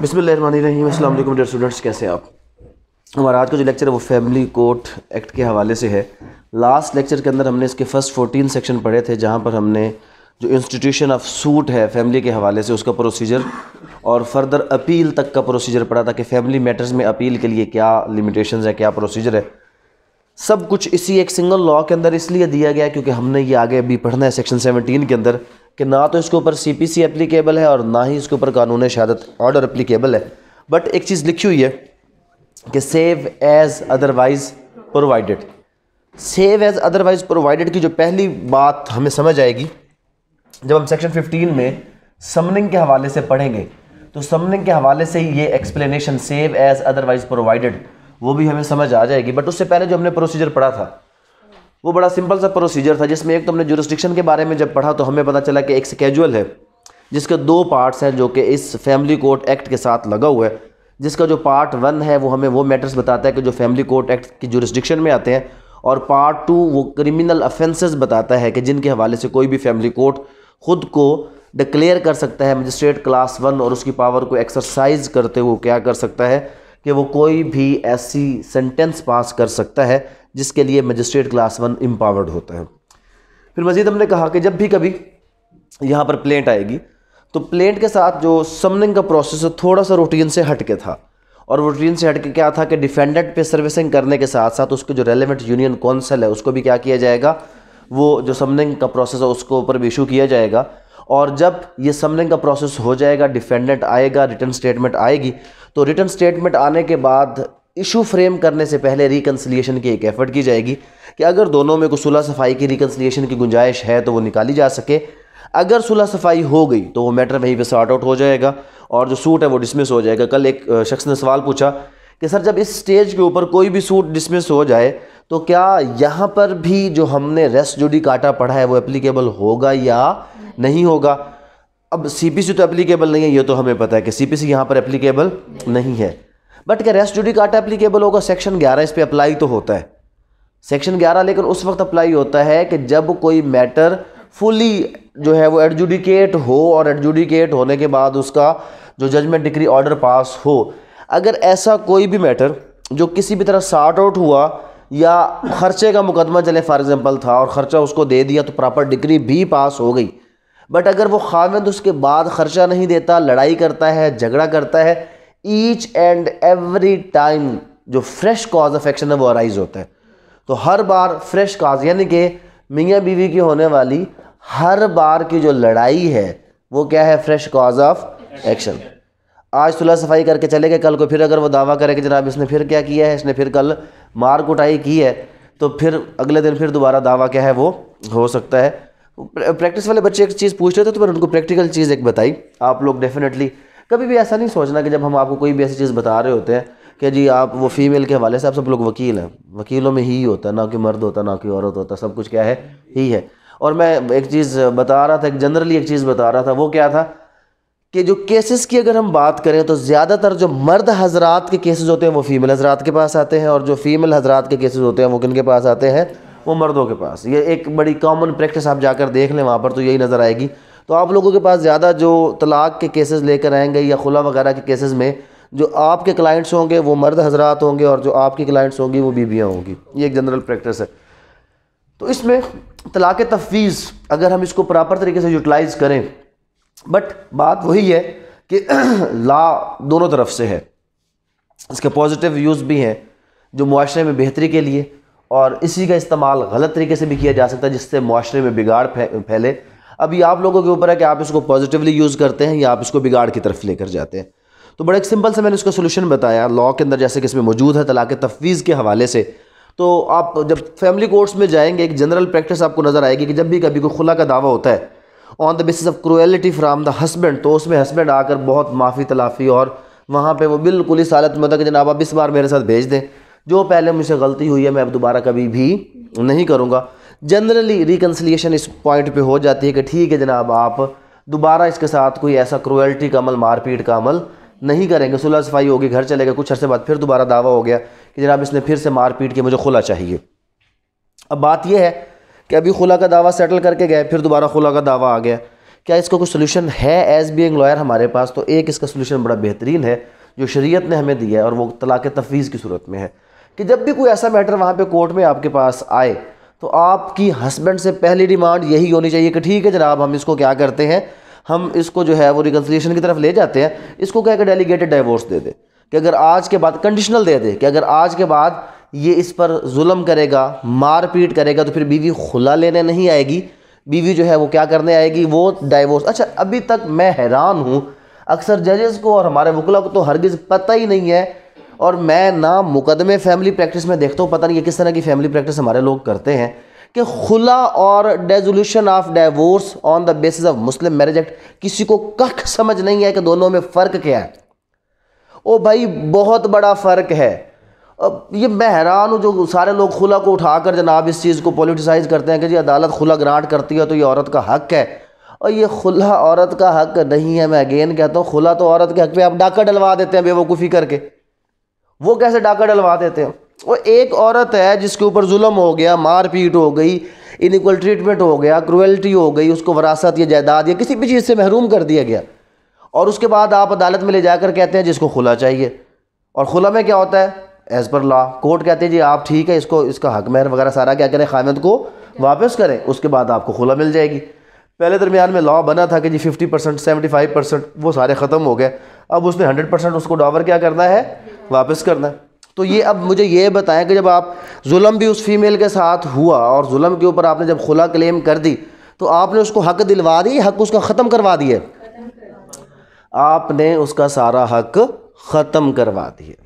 बिसमीम अलैक्म स्टूडेंट्स कैसे आप हमारा आज का जो लेक्चर है वो फैमिली कोर्ट एक्ट के हवाले से है लास्ट लेक्चर के अंदर हमने इसके फ़र्स्ट फोर्टीन सेक्शन पढ़े थे जहाँ पर हमने जो इंस्टीट्यूशन ऑफ सूट है फैमिली के हवाले से उसका प्रोसीजर और फर्दर अपील तक का प्रोसीजर पढ़ा था कि फैमिली मैटर्स में अपील के लिए क्या लिमिटेशन है क्या प्रोसीजर है सब कुछ इसी एक सिंगल लॉ के अंदर इसलिए दिया गया क्योंकि हमने ये आगे अभी पढ़ना है सेक्शन सेवनटीन के अंदर कि ना तो इसके ऊपर सी पी सी एप्लीकेबल है और ना ही इसके ऊपर कानून शहादत ऑर्डर अप्लीकेबल है बट एक चीज़ लिखी हुई है कि save as otherwise provided save as otherwise provided की जो पहली बात हमें समझ आएगी जब हम सेक्शन 15 में समनिंग के हवाले से पढ़ेंगे तो समनिंग के हवाले से ही ये explanation save as otherwise provided वो भी हमें समझ आ जाएगी बट उससे पहले जो हमने प्रोसीजर पढ़ा था वो बड़ा सिंपल सा प्रोसीजर था जिसमें एक तो हमने जुरिस्टिक्शन के बारे में जब पढ़ा तो हमें पता चला कि एक स्केजुअल है जिसके दो पार्ट्स हैं जो कि इस फैमिली कोर्ट एक्ट के साथ लगा हुआ है जिसका जो पार्ट वन है वो हमें वो मैटर्स बताता है कि जो फैमिली कोर्ट एक्ट की जुरिस्टिक्शन में आते हैं और पार्ट टू वो क्रिमिनल अफेंसेस बताता है कि जिनके हवाले से कोई भी फैमिली कोर्ट खुद को डिक्लेयर कर सकता है मजिस्ट्रेट क्लास वन और उसकी पावर को एक्सरसाइज करते हुए क्या कर सकता है कि वो कोई भी ऐसी सेंटेंस पास कर सकता है जिसके लिए मजिस्ट्रेट क्लास वन एम्पावर्ड होता है फिर मज़ीद हमने कहा कि जब भी कभी यहाँ पर प्लेंट आएगी तो प्लेंट के साथ जो समनिंग का प्रोसेस है थोड़ा सा रूटीन से हट के था और रूटीन से हट के क्या था कि डिफेंडेंट पे सर्विसिंग करने के साथ साथ उसके जो रेलिवेंट यूनियन कौंसल है उसको भी क्या किया जाएगा वो जो समनिंग का प्रोसेस है उसको ऊपर भी इशू किया जाएगा और जब ये समनिंग का प्रोसेस हो जाएगा डिफेंडेंट आएगा रिटर्न स्टेटमेंट आएगी तो रिटर्न स्टेटमेंट आने के बाद इशू फ्रेम करने से पहले रिकन्सलिएशन की एक एफर्ट की जाएगी कि अगर दोनों में कोई सुलह सफाई की रिकन्सलिएशन की गुंजाइश है तो वो निकाली जा सके अगर सुलह सफाई हो गई तो वो मैटर वहीं पे सॉर्ट आउट हो जाएगा और जो सूट है वो डिसमिस हो जाएगा कल एक शख्स ने सवाल पूछा कि सर जब इस स्टेज के ऊपर कोई भी सूट डिसमिस हो जाए तो क्या यहाँ पर भी जो हमने रेस्ट जुडी काटा पढ़ा है वो एप्लीकेबल होगा या नहीं होगा अब सी तो एप्लीकेबल नहीं है ये तो हमें पता है कि सी पी यहाँ पर एप्लीकेबल नहीं है बट क्या रेस्ट ड्यूटी कार्ड एप्लीकेबल होगा सेक्शन ग्यारह इस पर अप्लाई तो होता है सेक्शन ग्यारह लेकिन उस वक्त अप्लाई होता है कि जब कोई मैटर फुली जो है वो एडजुडिकेट हो और एडजुडिकेट होने के बाद उसका जो जजमेंट डिग्री ऑर्डर पास हो अगर ऐसा कोई भी मैटर जो किसी भी तरह सार्ट आउट हुआ या खर्चे का मुकदमा चले फॉर एग्ज़ाम्पल था और ख़र्चा उसको दे दिया तो प्रॉपर डिग्री भी पास हो गई बट अगर वो खावंद उसके बाद ख़र्चा नहीं देता लड़ाई करता है झगड़ा करता है ईच एंड एवरी टाइम जो फ्रेश कॉज ऑफ एक्शन है वो अराइज होता है तो हर बार फ्रेश कॉज यानी कि मियाँ बीवी की होने वाली हर बार की जो लड़ाई है वो क्या है फ्रेश कॉज ऑफ एक्शन आज सुलह सफाई करके चले गए कल को फिर अगर वो दावा करे कि जनाब इसने फिर क्या किया है इसने फिर कल मार कुटाई की है तो फिर अगले दिन फिर दोबारा दावा क्या है वो हो सकता है प्रैक्टिस वाले बच्चे एक चीज़ पूछ रहे थे तो मैंने उनको प्रैक्टिकल चीज़ एक बताई आप लोग डेफिनेटली कभी भी ऐसा नहीं सोचना कि जब हम आपको कोई भी ऐसी चीज़ बता रहे होते हैं कि जी आप वो फीमेल के हवाले से आप सब लोग वकील हैं वकीलों में ही होता है ना कि मर्द होता ना कि औरत होता सब कुछ क्या है ही है और मैं एक चीज़ बता रहा था एक जनरली एक चीज़ बता रहा था वो क्या था कि जो केसेस की अगर हम बात करें तो ज़्यादातर जो मर्द हजरात के केसेस होते हैं वो फ़ीमेल हजरात के पास आते हैं और जो फ़ीमेल हजरात के केसेस होते हैं वो किन के पास आते हैं वो मर्दों के पास ये एक बड़ी कॉमन प्रैक्टिस आप जाकर देख लें वहाँ पर तो यही नज़र आएगी तो आप लोगों के पास ज़्यादा जो तलाक़ के केसेस लेकर आएंगे या खुला वगैरह के केसेस में जो आपके क्लाइंट्स होंगे वो मर्द हजरात होंगे और जो आपकी क्लाइंट्स होंगी वो बीबियाँ होंगी ये एक जनरल प्रैक्टिस है तो इसमें तलाक़ तफवीज़ अगर हम इसको प्रॉपर तरीके से यूटिलाइज़ करें बट बात वही है कि ला दोनों तरफ से है इसके पॉजिटिव यूज़ भी हैं जो माशरे में बेहतरी के लिए और इसी का इस्तेमाल गलत तरीके से भी किया जा सकता है जिससे माशरे में बिगाड़ फैले अभी आप लोगों के ऊपर है कि आप इसको पॉजिटिवली यूज़ करते हैं या आप इसको बिगाड़ की तरफ लेकर जाते हैं तो बड़ा एक सिंपल से मैंने इसका सोल्यूशन बताया लॉ के अंदर जैसे कि इसमें मौजूद है तलाक तफवीज़ के हवाले से तो आप जब फैमिली कोर्ट्स में जाएंगे एक जनरल प्रैक्टिस आपको नज़र आएगी कि जब भी कभी कोई खुला का दावा होता है on the basis of cruelty from the husband तो उसमें हस्बैंड आकर बहुत माफ़ी तलाफ़ी और वहाँ पे वो बिल्कुल इस हालत में था कि जनाब आप इस बार मेरे साथ भेज दें जो पहले मुझसे गलती हुई है मैं अब दोबारा कभी भी नहीं करूँगा जनरली रिकन्सिलियेशन इस पॉइंट पे हो जाती है कि ठीक है जनाब आप दोबारा इसके साथ कोई ऐसा क्रुएल्टी का अमल मारपीट का अमल नहीं करेंगे सुलह सफाई होगी घर चलेगा कुछ अरसे बाद फिर दोबारा दावा हो गया कि जनाब इसने फिर से मारपीट की मुझे खुला चाहिए अब बात यह है कि अभी खुला का दावा सेटल करके गए फिर दोबारा खुला का दावा आ गया क्या इसका कुछ सोल्यूशन है एज एंग लॉयर हमारे पास तो एक इसका सोल्यूशन बड़ा बेहतरीन है जो शरीयत ने हमें दिया है और वो तलाक तफवीज़ की सूरत में है कि जब भी कोई ऐसा मैटर वहाँ पे कोर्ट में आपके पास आए तो आपकी हस्बैंड से पहली डिमांड यही होनी चाहिए कि ठीक है जनाब हम इसको क्या करते हैं हम इसको जो है वो रिकन्सलिएशन की तरफ ले जाते हैं इसको क्या कि डेलीगेटेड डाइवोर्स दे दे कि अगर आज के बाद कंडीशनल दे दे कि अगर आज के बाद ये इस पर जुल्म करेगा मारपीट करेगा तो फिर बीवी खुला लेने नहीं आएगी बीवी जो है वो क्या करने आएगी वो डाइवोर्स अच्छा अभी तक मैं हैरान हूँ अक्सर जजेस को और हमारे वकला को तो हरगिज़ पता ही नहीं है और मैं ना मुकदमे फैमिली प्रैक्टिस में देखता हूँ पता नहीं किस तरह की फैमिली प्रैक्टिस हमारे लोग करते हैं कि खुला और dissolution of divorce on the basis of Muslim marriage act किसी को कख समझ नहीं है कि दोनों में फ़र्क क्या है ओ भाई बहुत बड़ा फ़र्क है अब ये मैं हैरान हूँ जो सारे लोग खुला को उठाकर जनाब इस चीज़ को पॉलिटिसाइज करते हैं कि जी अदालत खुला ग्रांट करती है तो ये औरत का हक है और ये खुला औरत का हक नहीं है मैं अगेन कहता हूँ खुला तो औरत के हक में आप डाका डलवा देते हैं बेवकूफ़ी करके वो कैसे डाका डलवा देते हैं और एक औरत है जिसके ऊपर जुल्म हो गया मारपीट हो गई इनक्वल ट्रीटमेंट हो गया क्रुअल्टी हो गई उसको वरासत या जायदाद या किसी भी चीज़ से महरूम कर दिया गया और उसके बाद आप अदालत में ले जाकर कहते हैं जिसको खुला चाहिए और खुला में क्या होता है एज़ पर लॉ कोर्ट कहते हैं जी आप ठीक है इसको इसका हक महर वगैरह सारा क्या करें खामद को वापस करें उसके बाद आपको खुला मिल जाएगी पहले दरमियान में लॉ बना था कि जी fifty percent seventy five percent वो सारे ख़त्म हो गए अब उसने हंड्रेड परसेंट उसको डावर क्या करना है वापस करना है तो ये अब मुझे ये बताएं कि जब आप जुल्म भी उस फीमेल के साथ हुआ और जुल्म के ऊपर आपने जब खुला क्लेम कर दी तो आपने उसको हक दिलवा दी हक उसका ख़त्म करवा दिए आपने उसका सारा हक ख़त्म करवा दिया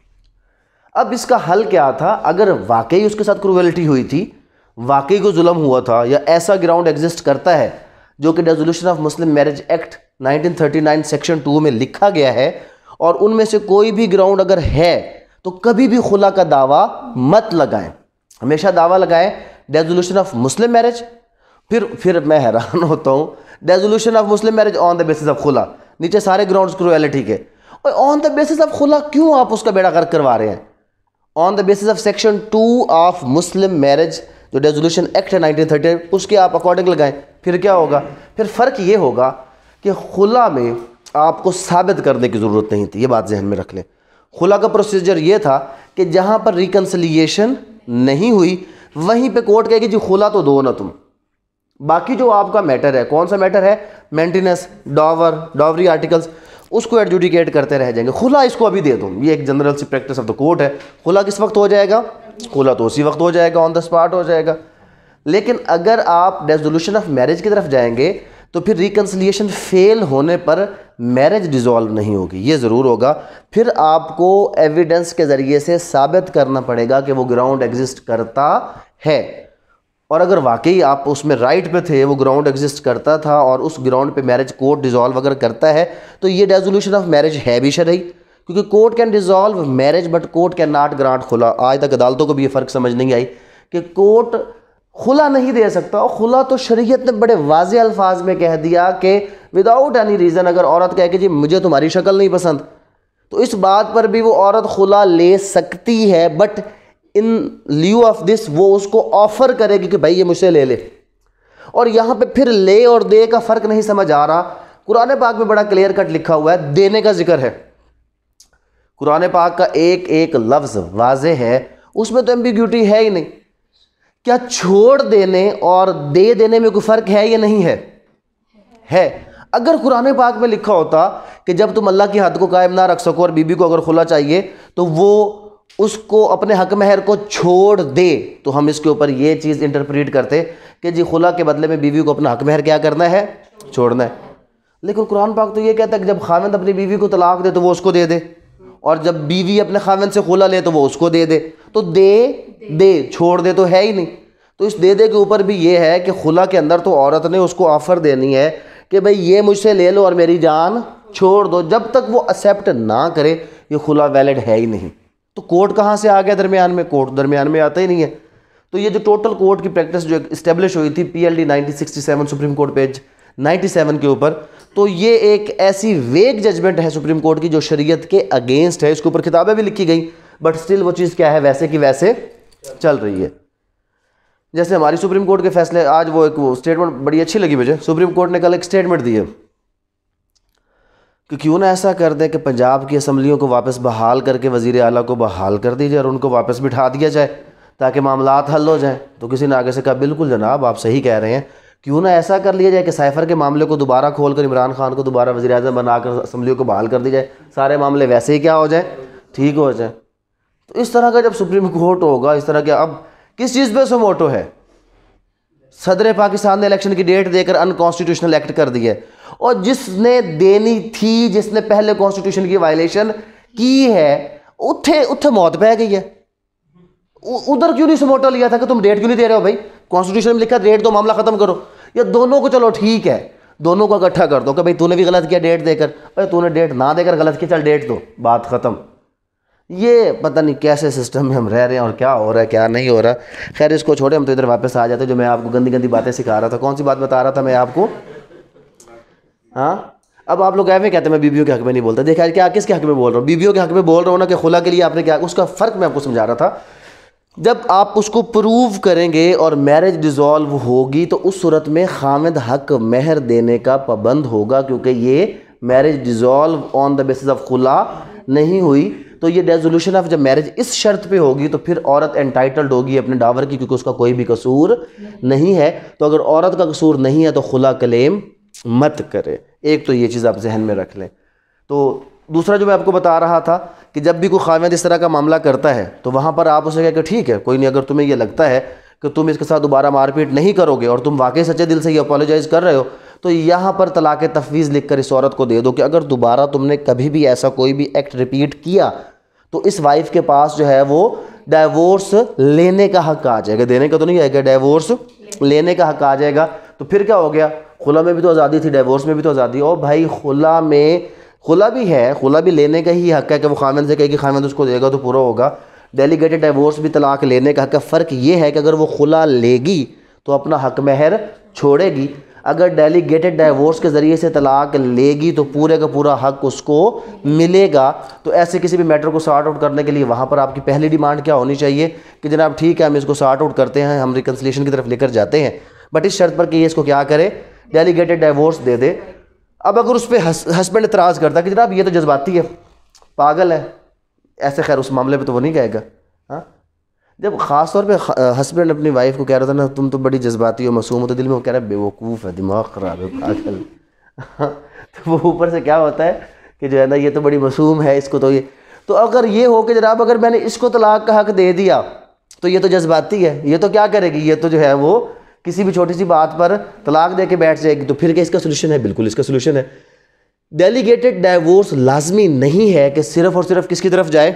अब इसका हल क्या था अगर वाकई उसके साथ क्रूवलिटी हुई थी वाकई को जुल्म हुआ था या ऐसा ग्राउंड एग्जिस्ट करता है जो कि resolution of Muslim marriage act 1939 section 2 में लिखा गया है और उनमें से कोई भी ग्राउंड अगर है तो कभी भी खुला का दावा मत लगाएं हमेशा दावा लगाएं डेजोल्यूशन ऑफ मुस्लिम मैरिज फिर फिर मैं हैरान होता हूँ dissolution of Muslim marriage on the basis of खुला नीचे सारे ग्राउंड क्रूएलिटी के और ऑन द बेसिस ऑफ खुला क्यों आप उसका बेड़ा कर करवा रहे हैं on the basis of section two of Muslim marriage जो डेजोल्यूशन एक्ट है नाइनटीन उसके आप अकॉर्डिंग लगाएं फिर क्या होगा फिर फ़र्क ये होगा कि खुला में आपको साबित करने की ज़रूरत नहीं थी ये बात जहन में रख लें खुला का प्रोसीजर ये था कि जहाँ पर रिकन्सलिएशन नहीं हुई वहीं पे कोर्ट कहेगी जी खुला तो दो ना तुम बाकी जो आपका मैटर है कौन सा मैटर है मेंटेनेंस डॉवर डॉवरी आर्टिकल्स उसको एडजुडिकेट करते रह जाएंगे खुला इसको अभी दे दो ये एक जनरल सी प्रैक्टिस ऑफ द कोर्ट है खुला किस वक्त हो जाएगा खुला तो उसी वक्त हो जाएगा ऑन द स्पॉट हो जाएगा लेकिन अगर आप रेजोल्यूशन ऑफ मैरिज की तरफ जाएंगे तो फिर रिकन्सलिएशन फेल होने पर मैरिज डिजॉल्व नहीं होगी ये ज़रूर होगा फिर आपको एविडेंस के ज़रिए से साबित करना पड़ेगा कि वो ग्राउंड एग्जिस्ट करता है और अगर वाकई आप उसमें राइट पे थे वो ग्राउंड एग्जिस्ट करता था और उस ग्राउंड पे मैरिज कोर्ट डिजॉल्व अगर करता है तो ये डेजोल्यूशन ऑफ मैरिज है भी शर क्योंकि court can dissolve marriage but court can not grant खुला आज तक अदालतों को भी ये फ़र्क समझ नहीं आई कि कोर्ट खुला नहीं दे सकता और खुला तो शरीयत ने बड़े वाज अल्फाज में कह दिया कि विदाउट एनी रीज़न अगर औरत कह के जी मुझे तुम्हारी शक्ल नहीं पसंद तो इस बात पर भी वो औरत खुला ले सकती है but in lieu of this वो उसको ऑफ़र करेगी कि भाई ये मुझसे ले ले और यहाँ पे फिर ले और दे का फ़र्क नहीं समझ आ रहा कुरान पाक में बड़ा क्लियर कट लिखा हुआ है देने का जिक्र है कुरान पाक का एक एक लफ्ज़ वाज है उसमें तो एम्बिग्यूटी है ही नहीं क्या छोड़ देने और दे देने में कोई फ़र्क है या नहीं है है अगर कुरान पाक में लिखा होता कि जब तुम अल्लाह की हद को कायम ना रख सको और बीबी को अगर खुला चाहिए तो वो उसको अपने हक महर को छोड़ दे तो हम इसके ऊपर ये चीज़ इंटरप्रीट करते कि जी खुला के बदले में बीवी को अपना हक महर क्या करना है छोड़ना है लेकिन कुरान पाक तो ये कहता है कि जब खाविंद अपनी बीवी को तलाक दे तो वो उसको दे दे और जब बीवी अपने खाविंद से खुला ले तो वो उसको दे दे तो दे दे छोड़ दे तो है ही नहीं तो इस दे दे के ऊपर भी ये है कि खुला के अंदर तो औरत ने उसको ऑफ़र देनी है कि भाई ये मुझसे ले लो और मेरी जान छोड़ दो जब तक वो एक्सेप्ट ना करे ये खुला वैलिड है ही नहीं तो कोर्ट कहाँ से आ गया दरमियान में कोर्ट दरमियान में आता ही नहीं है तो ये जो टोटल कोर्ट की प्रैक्टिस जो इस्टेब्लिश हुई थी P L D nineteen supreme court page ninety के ऊपर तो ये एक ऐसी वेग जजमेंट है सुप्रीम कोर्ट की जो शरीय के अगेंस्ट है इसके ऊपर किताबें भी लिखी गई बट स्टिल वो चीज़ क्या है वैसे कि वैसे चल रही है जैसे हमारी सुप्रीम कोर्ट के फैसले आज वो एक स्टेटमेंट बड़ी अच्छी लगी मुझे सुप्रीम कोर्ट ने कल एक स्टेटमेंट दी है कि क्यों ना ऐसा कर दें कि पंजाब की असम्बलियों को वापस बहाल करके वजीर अला को बहाल कर दीजिए जाए और उनको वापस बिठा दिया जाए ताकि मामला हल हो जाएँ तो किसी ने आगे से कहा बिल्कुल जनाब आप सही कह रहे हैं क्यों ना ऐसा कर लिया जाए कि साइफर के मामले को दोबारा खोल कर इमरान खान को दोबारा वजी अजम बनाकर असम्बलियों को बहाल कर दी जाए सारे मामले वैसे ही क्या हो जाए ठीक हो जाए तो इस तरह का जब सुप्रीम कोर्ट होगा इस तरह के अब किस चीज़ पे मोटो है सदर पाकिस्तान ने इलेक्शन की डेट देकर अनकॉन्स्टिट्यूशनल एक्ट कर दिया और जिसने देनी थी जिसने पहले कॉन्स्टिट्यूशन की वायलेशन की है उत्थे उत्थे मौत पै गई है उधर क्यों नहीं समोटा लिया था कि तुम डेट क्यों नहीं दे रहे हो भाई कॉन्स्टिट्यूशन में लिखा डेट दो मामला खत्म करो या दोनों को चलो ठीक है दोनों को इकट्ठा कर दो कि भाई तूने भी गलत किया डेट देकर भाई तूने डेट ना देकर गलत किया चल डेट दो बात खत्म ये पता नहीं कैसे सिस्टम में हम रह रहे हैं और क्या हो रहा है क्या नहीं हो रहा खैर इसको छोड़े हम तो इधर वापस आ जाते जो मैं आपको गंदी गंदी बातें सिखा रहा था कौन सी बात बता रहा था मैं आपको हाँ अब आप लोग ऐसे कहते हैं मैं बीबियों के हक में नहीं बोलता देखा क्या किसके हक में बोल रहा हूँ बीबियों के हक में बोल रहा हूँ ना कि खुला के लिए आपने क्या उसका फ़र्क मैं आपको समझा रहा था जब आप उसको प्रूव करेंगे और मैरिज डिजॉल्व होगी तो उस सूरत में खामिद हक महर देने का पाबंद होगा क्योंकि ये marriage dissolve on the basis of खुला नहीं हुई तो ये रेजोल्यूशन ऑफ जब मैरिज इस शर्त पे होगी तो फिर औरत एंटाइटल्ड होगी अपने डावर की क्योंकि उसका कोई भी कसूर नहीं है तो अगर औरत का कसूर नहीं है तो खुला क्लेम मत करें एक तो ये चीज़ आप जहन में रख लें तो दूसरा जो मैं आपको बता रहा था कि जब भी कोई खामियत इस तरह का मामला करता है तो वहाँ पर आप उसे कह के ठीक है कोई नहीं अगर तुम्हें यह लगता है कि तुम इसके साथ दोबारा मारपीट नहीं करोगे और तुम वाकई सच्चे दिल से ये अपोलोजाइज़ कर रहे हो तो यहाँ पर तलाक तफवीज़ लिखकर इस औरत को दे दो कि अगर दोबारा तुमने कभी भी ऐसा कोई भी एक्ट रिपीट किया तो इस वाइफ के पास जो है वो डाइवोर्स लेने का हक आ जाएगा देने का तो नहीं आएगा डाइवोर्स लेने का हक आ जाएगा तो फिर क्या हो गया खुला में भी तो आज़ादी थी डाइवोर्स में भी तो आज़ादी और भाई खुला में खुला भी है खुला भी लेने का ही हक है कि वो खामन से कहेगी खामन उसको देगा तो पूरा होगा डेलीगेटेड डाइवोर्स भी तलाक लेने का हक है फ़र्क ये है कि अगर वो खुला लेगी तो अपना हक महर छोड़ेगी अगर डेलीगेटेड डाइवोर्स के ज़रिए से तलाक लेगी तो पूरे का पूरा हक उसको मिलेगा तो ऐसे किसी भी मैटर को सॉर्ट आउट करने के लिए वहाँ पर आपकी पहली डिमांड क्या होनी चाहिए कि जनाब ठीक है हम इसको सॉर्ट आउट करते हैं हम रिकन्सलेशन की तरफ लेकर जाते हैं बट इस शर्त पर कि ये इसको क्या करे डेलीगेटेड डाइवोर्स दे दे अब अगर उस पर हस्बैंड इतराज़ करता कि जनाब ये तो जज्बाती है पागल है ऐसे खैर उस मामले पर तो वो नहीं कहेगा जब ख़ास तौर पे हस्बैंड अपनी वाइफ को कह रहा था ना तुम तो बड़ी जज्बाती हो मासूम हो तो दिल में वो कह रहा है बेवकूफ़ है दिमाग ख़राब है पागल तो वो ऊपर से क्या होता है कि जो है ना ये तो बड़ी मासूम है इसको तो ये तो अगर ये हो कि जनाब अगर मैंने इसको तलाक का हक दे दिया तो ये तो जज्बाती है ये तो क्या करेगी ये तो जो है वो किसी भी छोटी सी बात पर तलाक दे के बैठ जाएगी तो फिर क्या इसका सोल्यूशन है बिल्कुल इसका सोल्यूशन है डेलीगेटेड डाइवोर्स लाजमी नहीं है कि सिर्फ और सिर्फ किसकी तरफ जाए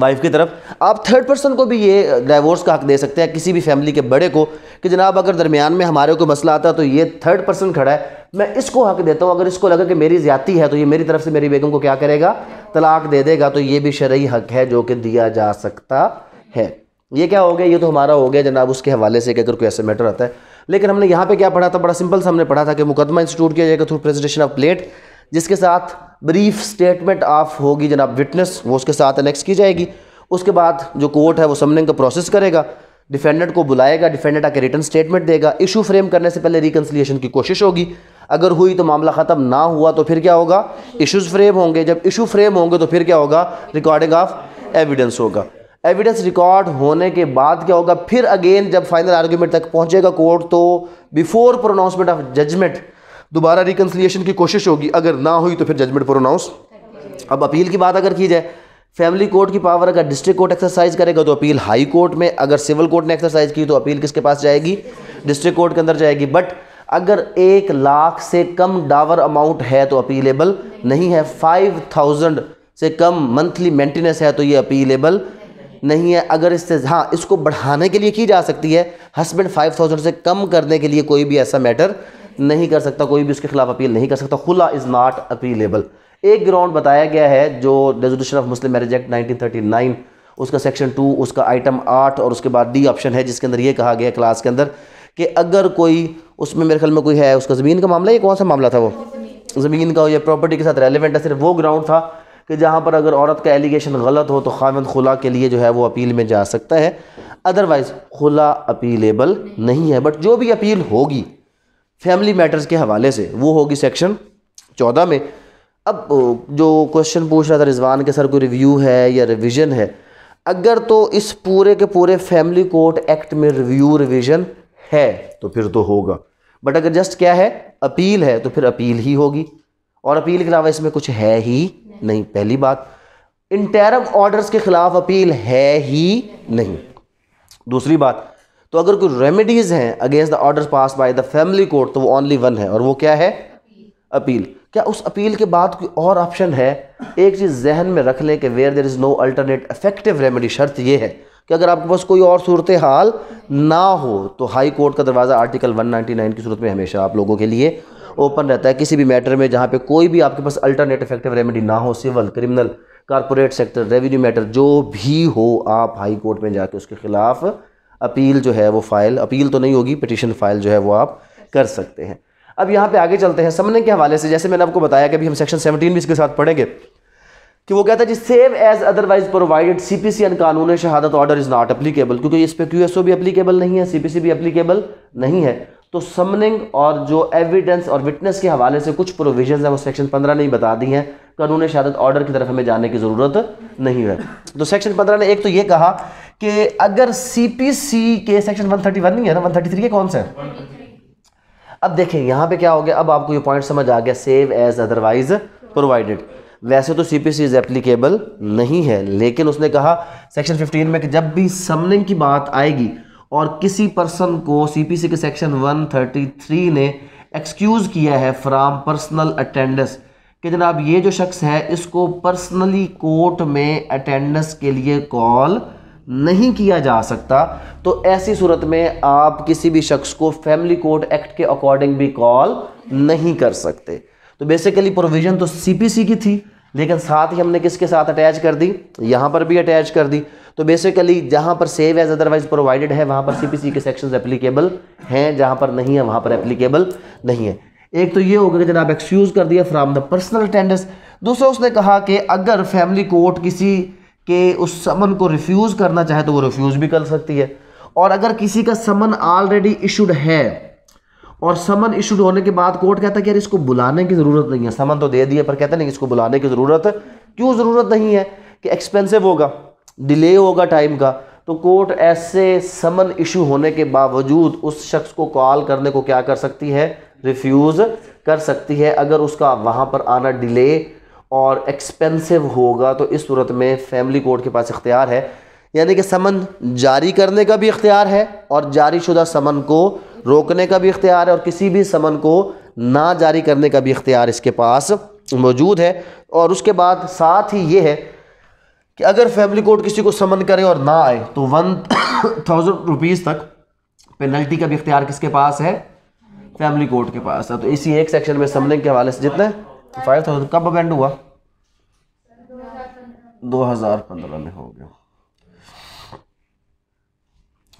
वाइफ की तरफ आप थर्ड पर्सन को भी ये डाइवोर्स का हक दे सकते हैं किसी भी फैमिली के बड़े को कि जनाब अगर दरमियान में हमारे को मसला आता है तो ये थर्ड पर्सन खड़ा है मैं इसको हक देता हूँ अगर इसको लगा कि मेरी ज्यादा है तो ये मेरी तरफ से मेरी बेगम को क्या करेगा तलाक दे देगा तो ये भी शरा हक है जो कि दिया जा सकता है ये क्या हो गया ये तो हमारा हो गया जनाब उसके हवाले से अगर कोई ऐसा मैटर आता है लेकिन हमने यहाँ पे क्या पढ़ा था बड़ा सिंपल सा हमने पढ़ा था कि मुकदमा इंस्टीट्यूट किया जाएगा थ्रू प्रेजेंटेशन ऑफ प्लेट जिसके साथ ब्रीफ स्टेटमेंट ऑफ होगी जनाब विटनेस वो उसके साथ एनेक्स की जाएगी उसके बाद जो कोर्ट है वो समनिंग का प्रोसेस करेगा डिफेंडेंट को बुलाएगा डिफेंडेंट आके रिटर्न स्टेटमेंट देगा इशू फ्रेम करने से पहले रिकन्सिलियेशन की कोशिश होगी अगर हुई तो मामला ख़त्म ना हुआ तो फिर क्या होगा इशूज़ फ्रेम होंगे जब इशू फ्रेम होंगे तो फिर क्या होगा रिकॉर्डिंग ऑफ एविडेंस होगा एविडेंस रिकॉर्ड होने के बाद क्या होगा फिर अगेन जब फाइनल आर्ग्यूमेंट तक पहुंचेगा कोर्ट तो बिफोर प्रोनाउंसमेंट ऑफ जजमेंट दोबारा रिकन्सलिएशन की कोशिश होगी अगर ना हुई तो फिर जजमेंट प्रोनाउंस अब अपील की बात अगर की जाए फैमिली कोर्ट की पावर अगर डिस्ट्रिक्ट कोर्ट एक्सरसाइज करेगा तो अपील हाई कोर्ट में अगर सिविल कोर्ट ने एक्सरसाइज की तो अपील किसके पास जाएगी डिस्ट्रिक्ट कोर्ट के अंदर जाएगी बट अगर एक लाख से कम डावर अमाउंट है तो अपीलेबल नहीं है फाइव थाउजेंड से कम मंथली मेंटेनेंस है तो ये अपीलेबल नहीं है अगर इससे हाँ इसको बढ़ाने के लिए की जा सकती है हस्बैंड फाइव थाउजेंड से कम करने के लिए कोई भी ऐसा मैटर नहीं कर सकता कोई भी उसके खिलाफ अपील नहीं कर सकता खुला इज़ नॉट अपीलेबल एक ग्राउंड बताया गया है जो resolution of Muslim marriage act 1939 उसका सेक्शन टू उसका आइटम आठ और उसके बाद डी ऑप्शन है जिसके अंदर ये कहा गया क्लास के अंदर कि अगर कोई उसमें मेरे ख्याल में कोई है उसका ज़मीन का मामला ये कौन सा मामला था वो ज़मीन का या प्रॉपर्टी के साथ रेलिवेंट है सिर्फ वो ग्राउंड था कि जहाँ पर अगर औरत का एलिगेशन गलत हो तो खामद खुला के लिए जो है वो अपील में जा सकता है अदरवाइज़ खुला अपीलेबल नहीं है बट जो भी अपील होगी फैमिली मैटर्स के हवाले से वो होगी सेक्शन चौदह में अब जो क्वेश्चन पूछ रहा था रिजवान के सर कोई रिव्यू है या रिविज़न है अगर तो इस पूरे के पूरे फैमिली कोर्ट एक्ट में रिव्यू रिविज़न है तो फिर तो होगा बट अगर जस्ट क्या है अपील है तो फिर अपील ही होगी और अपील के अलावा इसमें कुछ है ही नहीं, नहीं पहली बात इंटरम ऑर्डर्स के खिलाफ अपील है ही नहीं दूसरी बात तो अगर कोई रेमेडीज़ हैं against the order passed by the family court तो वो ओनली वन है और वो क्या है अपील क्या उस अपील के बाद कोई और ऑप्शन है एक चीज़ जहन में रख लें कि where there is no alternate effective remedy शर्त ये है कि अगर आपके पास कोई और सूरत हाल ना हो तो हाई कोर्ट का दरवाज़ा आर्टिकल 199 की सूरत में हमेशा आप लोगों के लिए ओपन रहता है किसी भी मैटर में जहाँ पे कोई भी आपके पास अल्टरनेट इफेक्टिव रेमेडी ना हो civil criminal corporate sector revenue matter जो भी हो आप हाई कोर्ट में जाके उसके खिलाफ अपील जो है वो फ़ाइल अपील तो नहीं होगी पटिशन फ़ाइल जो है वो आप कर सकते हैं अब यहाँ पे आगे चलते हैं समने के हवाले से जैसे मैंने आपको बताया कि अभी हम सेक्शन 17 भी इसके साथ पढ़ेंगे कि वो कहता है जी save as otherwise provided C P C and कानून शहादत ऑर्डर इज़ नॉट अप्लीकेबल क्योंकि इस पर क्यू एस ओ भी अप्लीकेबल नहीं है सी पी सी भी अप्लीकेबल नहीं है तो समनिंग और जो एविडेंस और विटनेस के हवाले से कुछ प्रोविजन हैं वो सेक्शन पंद्रह ने ही बता दी हैं कानून शहादत ऑर्डर की तरफ हमें जाने की ज़रूरत नहीं है तो सेक्शन पंद्रह ने एक तो ये कहा कि अगर सी पी सी के सेक्शन वन थर्टी वन नहीं है ना वन थर्टी थ्री के कौन से हैं अब देखें यहाँ पे क्या हो गया अब आपको ये पॉइंट समझ आ गया सेव एज अदरवाइज प्रोवाइडेड वैसे तो C P C is applicable नहीं है लेकिन उसने कहा सेक्शन 15 में कि जब भी समनिंग की बात आएगी और किसी पर्सन को सीपीसी के सेक्शन 133 ने एक्सक्यूज़ किया है फ्राम पर्सनल अटेंडेंस कि जनाब ये जो शख्स है इसको पर्सनली कोर्ट में अटेंडेंस के लिए कॉल नहीं किया जा सकता तो ऐसी सूरत में आप किसी भी शख्स को फैमिली कोर्ट एक्ट के अकॉर्डिंग भी कॉल नहीं कर सकते तो बेसिकली प्रोविज़न तो सीपीसी की थी लेकिन साथ ही हमने किसके साथ अटैच कर दी यहाँ पर भी अटैच कर दी तो बेसिकली जहां पर सेव एज अदरवाइज प्रोवाइडेड है वहां पर सीपीसी के सेक्शंस एप्लीकेबल हैं जहां पर नहीं है वहां पर एप्लीकेबल नहीं है एक तो ये होगा कि जनाब एक्सक्यूज़ कर दिया फ्रॉम द पर्सनल अटेंडेंस दूसरा उसने कहा कि अगर फैमिली कोर्ट किसी के उस समन को रिफ्यूज़ करना चाहे तो वो रिफ्यूज़ भी कर सकती है और अगर किसी का समन ऑलरेडी इशूड है और समन इशूड होने के बाद कोर्ट कहता है कि यार इसको बुलाने की ज़रूरत नहीं है समन तो दे दिया पर कहता नहीं इसको बुलाने की ज़रूरत क्यों ज़रूरत नहीं है कि एक्सपेंसिव होगा डिले होगा टाइम का तो कोर्ट ऐसे समन इशू होने के बावजूद उस शख्स को कॉल करने को क्या कर सकती है रिफ्यूज़ कर सकती है अगर उसका वहाँ पर आना डिले और एक्सपेंसिव होगा तो इस सूरत में फैमिली कोर्ट के पास इख्तियार है यानी कि समन जारी करने का भी इख्तियार है और जारी शुदा समन को रोकने का भी इख्तियार है और किसी भी समन को ना जारी करने का भी इख्तियार इसके पास मौजूद है और उसके बाद साथ ही ये है कि अगर फैमिली कोर्ट किसी को समन करे और ना आए तो वन थाउजेंड रुपीज़ तक पेनल्टी का भी इख्तियार किसके पास है फैमिली कोर्ट के पास है तो इसी एक सेक्शन में समनिंग के हवाले से जितने फाइव थाउजेंड कब अपेंड हुआ दो हज़ार पंद्रह में हो गया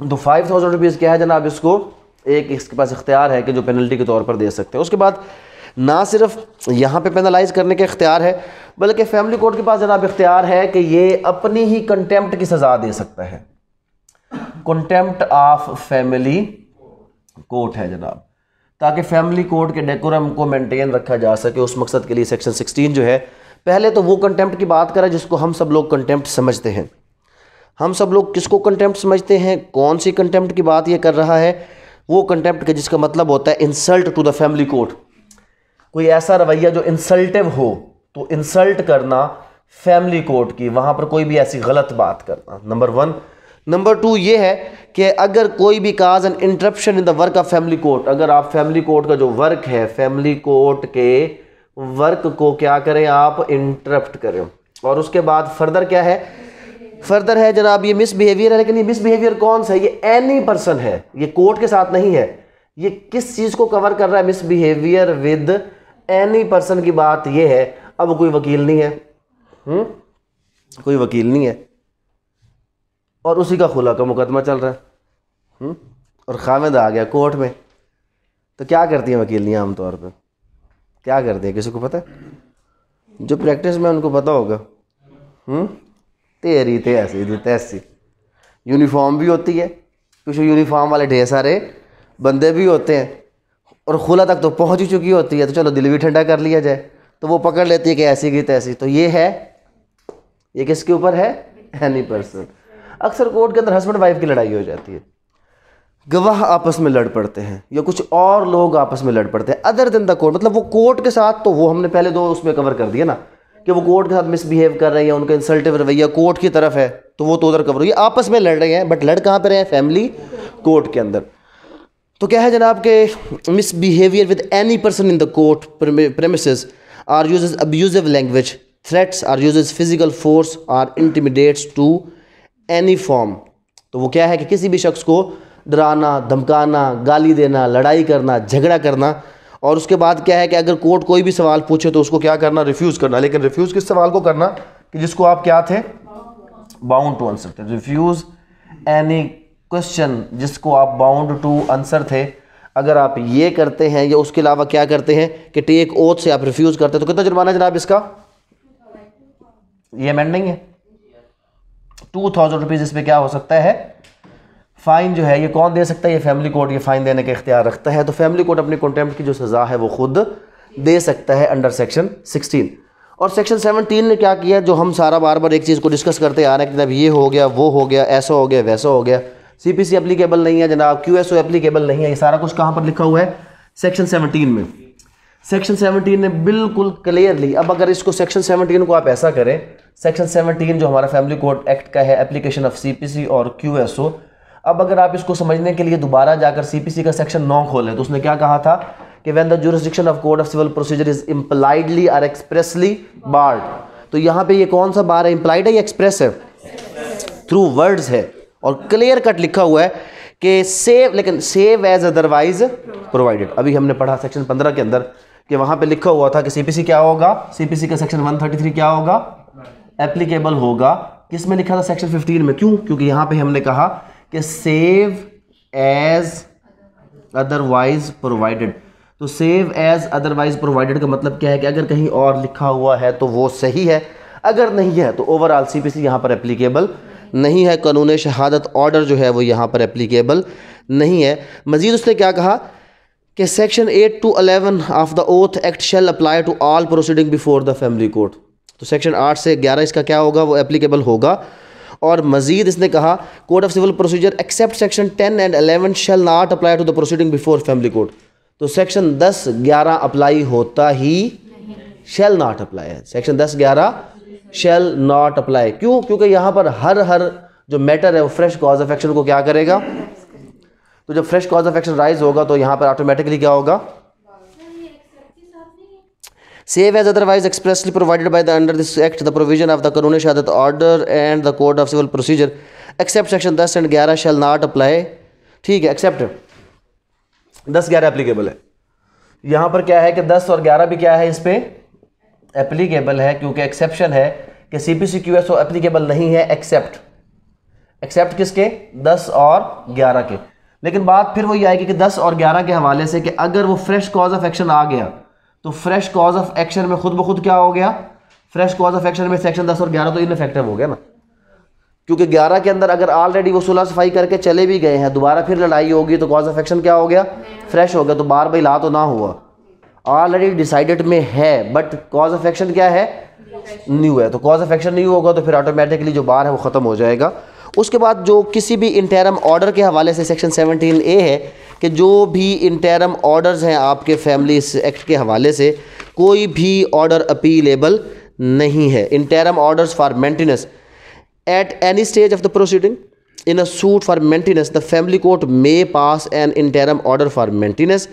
तो फाइव थाउजेंड रुपीज़ क्या है जनाब इसको एक इसके पास इख्तियार है कि जो पेनल्टी के तौर पर दे सकते हैं उसके बाद ना सिर्फ यहाँ पे पेनलाइज करने के अख्तियार है बल्कि फैमिली कोर्ट के पास जनाब इख्तियार है कि ये अपनी ही कंटेम्प्ट की सज़ा दे सकता है कंटेम्प्ट ऑफ फैमिली कोर्ट है जनाब ताकि फैमिली कोर्ट के डेकोरम को मेंटेन रखा जा सके उस मकसद के लिए सेक्शन 16 जो है पहले तो वो कंटेम्प्ट की बात करें जिसको हम सब लोग कंटेम्प्ट समझते हैं हम सब लोग किसको कंटेम्प्ट समझते हैं कौन सी कंटेम्प्ट की बात ये कर रहा है वो कंटेम्प्ट का जिसका मतलब होता है insult to the family court कोई ऐसा रवैया जो इंसल्टिव हो तो इंसल्ट करना फैमिली कोर्ट की वहाँ पर कोई भी ऐसी गलत बात करना नंबर वन नंबर टू ये है कि अगर कोई भी cause and interruption in the work of family court अगर आप फैमिली कोर्ट का जो वर्क है फैमिली कोर्ट के वर्क को क्या करें आप इंटरप्ट करें और उसके बाद फर्दर क्या है फर्दर है जनाब ये मिसबिहेवियर है लेकिन ये मिसबिहेवियर कौन सा है ये एनी पर्सन है ये कोर्ट के साथ नहीं है ये किस चीज़ को कवर कर रहा है मिसबिहेवियर विद एनी पर्सन की बात यह है अब कोई वकील नहीं है हुँ? हम्म? कोई वकील नहीं है और उसी का खुला का मुकदमा चल रहा है हुँ? हम्म? और खामिद आ गया कोर्ट में तो क्या करती हैं वकीलियाँ आमतौर पर क्या करती है किसी को पता है जो प्रैक्टिस में उनको पता होगा हुँ? हम्म? तेरी तेसी दी तैसी यूनिफॉर्म भी होती है कुछ यूनिफॉर्म वाले ढेर सारे बंदे भी होते हैं और खुला तक तो पहुंच ही चुकी होती है तो चलो दिल भी ठंडा कर लिया जाए तो वो पकड़ लेती है कि ऐसी की तैसी तो ये है ये किसके ऊपर है एनी पर्सन अक्सर कोर्ट के अंदर हस्बैंड वाइफ की लड़ाई हो जाती है गवाह आपस में लड़ पड़ते हैं या कुछ और लोग आपस में लड़ पड़ते हैं अदर दिन द कोर्ट मतलब वो कोर्ट के साथ तो वो हमने पहले दो उसमें कवर कर दिया ना कि वो कोर्ट के साथ मिसबिहेव कर रहे हैं उनका इंसल्टिव रवैया कोर्ट की तरफ है तो वो तो उधर कवर हुई आपस में लड़ रहे हैं बट लड़ कहाँ पर रहे हैं फैमिली कोर्ट के अंदर तो क्या है जनाब के misbehaviour with any person in the court premise or use abusive language threats or use physical force or intimidates to any form तो वो क्या है कि किसी भी शख्स को डराना धमकाना गाली देना लड़ाई करना झगड़ा करना और उसके बाद क्या है कि अगर कोर्ट कोई भी सवाल पूछे तो उसको क्या करना रिफ्यूज़ करना लेकिन रिफ्यूज़ किस सवाल को करना कि जिसको आप क्या थे बाउंड टू आंसर थे रिफ्यूज़ एनी क्वेश्चन जिसको आप बाउंड टू आंसर थे अगर आप ये करते हैं या उसके अलावा क्या करते हैं कि टेक ओथ से आप रिफ्यूज़ करते हैं तो कितना जुर्माना जनाब इसका ये अमेंड नहीं है टू थाउजेंड रुपीज़ इसमें क्या हो सकता है फ़ाइन जो है ये कौन दे सकता है ये फैमिली कोर्ट ये फ़ाइन देने का इख्तियार रखता है तो फैमिली कोर्ट अपनी कंटेम्प्ट की जो सज़ा है वो खुद दे सकता है अंडर सेक्शन सिक्सटीन और सेक्शन सेवनटीन ने क्या किया जो हम सारा बार बार एक चीज़ को डिस्कस करते आ रहे हैं कि जब ये हो गया वो हो गया ऐसा हो गया वैसा हो गया सीपीसी एप्लीकेबल नहीं है जनाब क्यूएसओ एप्लीकेबल नहीं है ये सारा कुछ कहाँ पर लिखा हुआ है सेक्शन 17 में सेक्शन 17 ने बिल्कुल क्लियरली अब अगर इसको सेक्शन 17 को आप ऐसा करें सेक्शन 17 जो हमारा फैमिली कोर्ट एक्ट का है एप्लीकेशन ऑफ सीपीसी और क्यूएसओ अब अगर आप इसको समझने के लिए दोबारा जाकर सीपीसी का सेक्शन नौ खोलें तो उसने क्या कहा था कि when the jurisdiction of court of civil procedure is impliedly or expressly barred तो यहाँ पे ये कौन सा बार है इम्प्लाइड है या एक्सप्रेस है थ्रू वर्ड्स है और क्लियर कट लिखा हुआ है कि सेव लेकिन सेव एज अदरवाइज प्रोवाइडेड अभी हमने पढ़ा सेक्शन पंद्रह के अंदर कि वहां पे लिखा हुआ था कि सीपीसी क्या होगा सीपीसी का सेक्शन 133 क्या होगा एप्लीकेबल होगा किस में लिखा था सेक्शन 15 में क्यों क्योंकि यहां पे हमने कहा कि सेव एज अदरवाइज प्रोवाइडेड तो सेव एज अदरवाइज प्रोवाइडेड का मतलब क्या है कि अगर कहीं और लिखा हुआ है तो वो सही है अगर नहीं है तो ओवरऑल सी पी पर एप्लीकेबल नहीं है कानून शहादत ऑर्डर जो है वो यहाँ पर एप्लीकेबल नहीं है मज़ीद उसने क्या कहा कि section eight to eleven of the oath act shall apply to all proceeding before the family court तो सेक्शन आठ से ग्यारह इसका क्या होगा वो एप्लीकेबल होगा और मजीद इसने कहा court of civil procedure except section ten and eleven shall not apply to the proceeding before family court तो सेक्शन दस ग्यारह अप्लाई होता ही शेल नॉट अप्लाई सेक्शन दस ग्यारह शेल नॉट अप्लाई क्यों क्योंकि यहां पर हर हर जो मैटर है वो फ्रेश कॉज ऑफ एक्शन को क्या करेगा तो जब fresh cause of action rise होगा तो यहां पर ऑटोमेटिकली क्या होगा save as otherwise expressly provided by the under this act the provision of the Qanun शहादत order and the code of civil procedure except section दस एंड ग्यारह शेल नॉट अप्लाई ठीक है एक्सेप्ट दस ग्यारह एप्लीकेबल है यहां पर क्या है कि दस और ग्यारह भी क्या है इस पर एप्लीकेबल है क्योंकि एक्सेप्शन है कि C P C Q S O applicable नहीं है एक्सेप्ट एक्सेप्ट किसके दस और ग्यारह के लेकिन बात फिर वही आएगी कि दस और ग्यारह के हवाले से कि अगर वो फ्रेश कॉज ऑफ एक्शन आ गया तो फ्रेश कॉज ऑफ एक्शन में खुद ब खुद क्या हो गया फ्रेश कॉज ऑफ एक्शन में सेक्शन दस और ग्यारह तो इनफेक्टिव हो गया ना क्योंकि ग्यारह के अंदर अगर ऑलरेडी वो सुलह सफाई करके चले भी गए हैं दोबारा फिर लड़ाई होगी तो कॉज ऑफ एक्शन क्या हो गया फ्रेश हो गया तो बार बार ला तो ना हुआ ऑलरेडी डिसाइडेड में है बट कॉज ऑफ एक्शन क्या है न्यू है तो कॉज ऑफ एक्शन नहीं होगा तो फिर ऑटोमेटिकली जो बार है वो ख़त्म हो जाएगा उसके बाद जो किसी भी इंटेरम ऑर्डर के हवाले से सेक्शन 17 ए है कि जो भी इंटेरम ऑर्डर्स हैं आपके फैमिली एक्ट के हवाले से कोई भी ऑर्डर अपीलेबल नहीं है interim orders for maintenance at any stage of the proceeding in a suit for maintenance the family court may pass an interim order for maintenance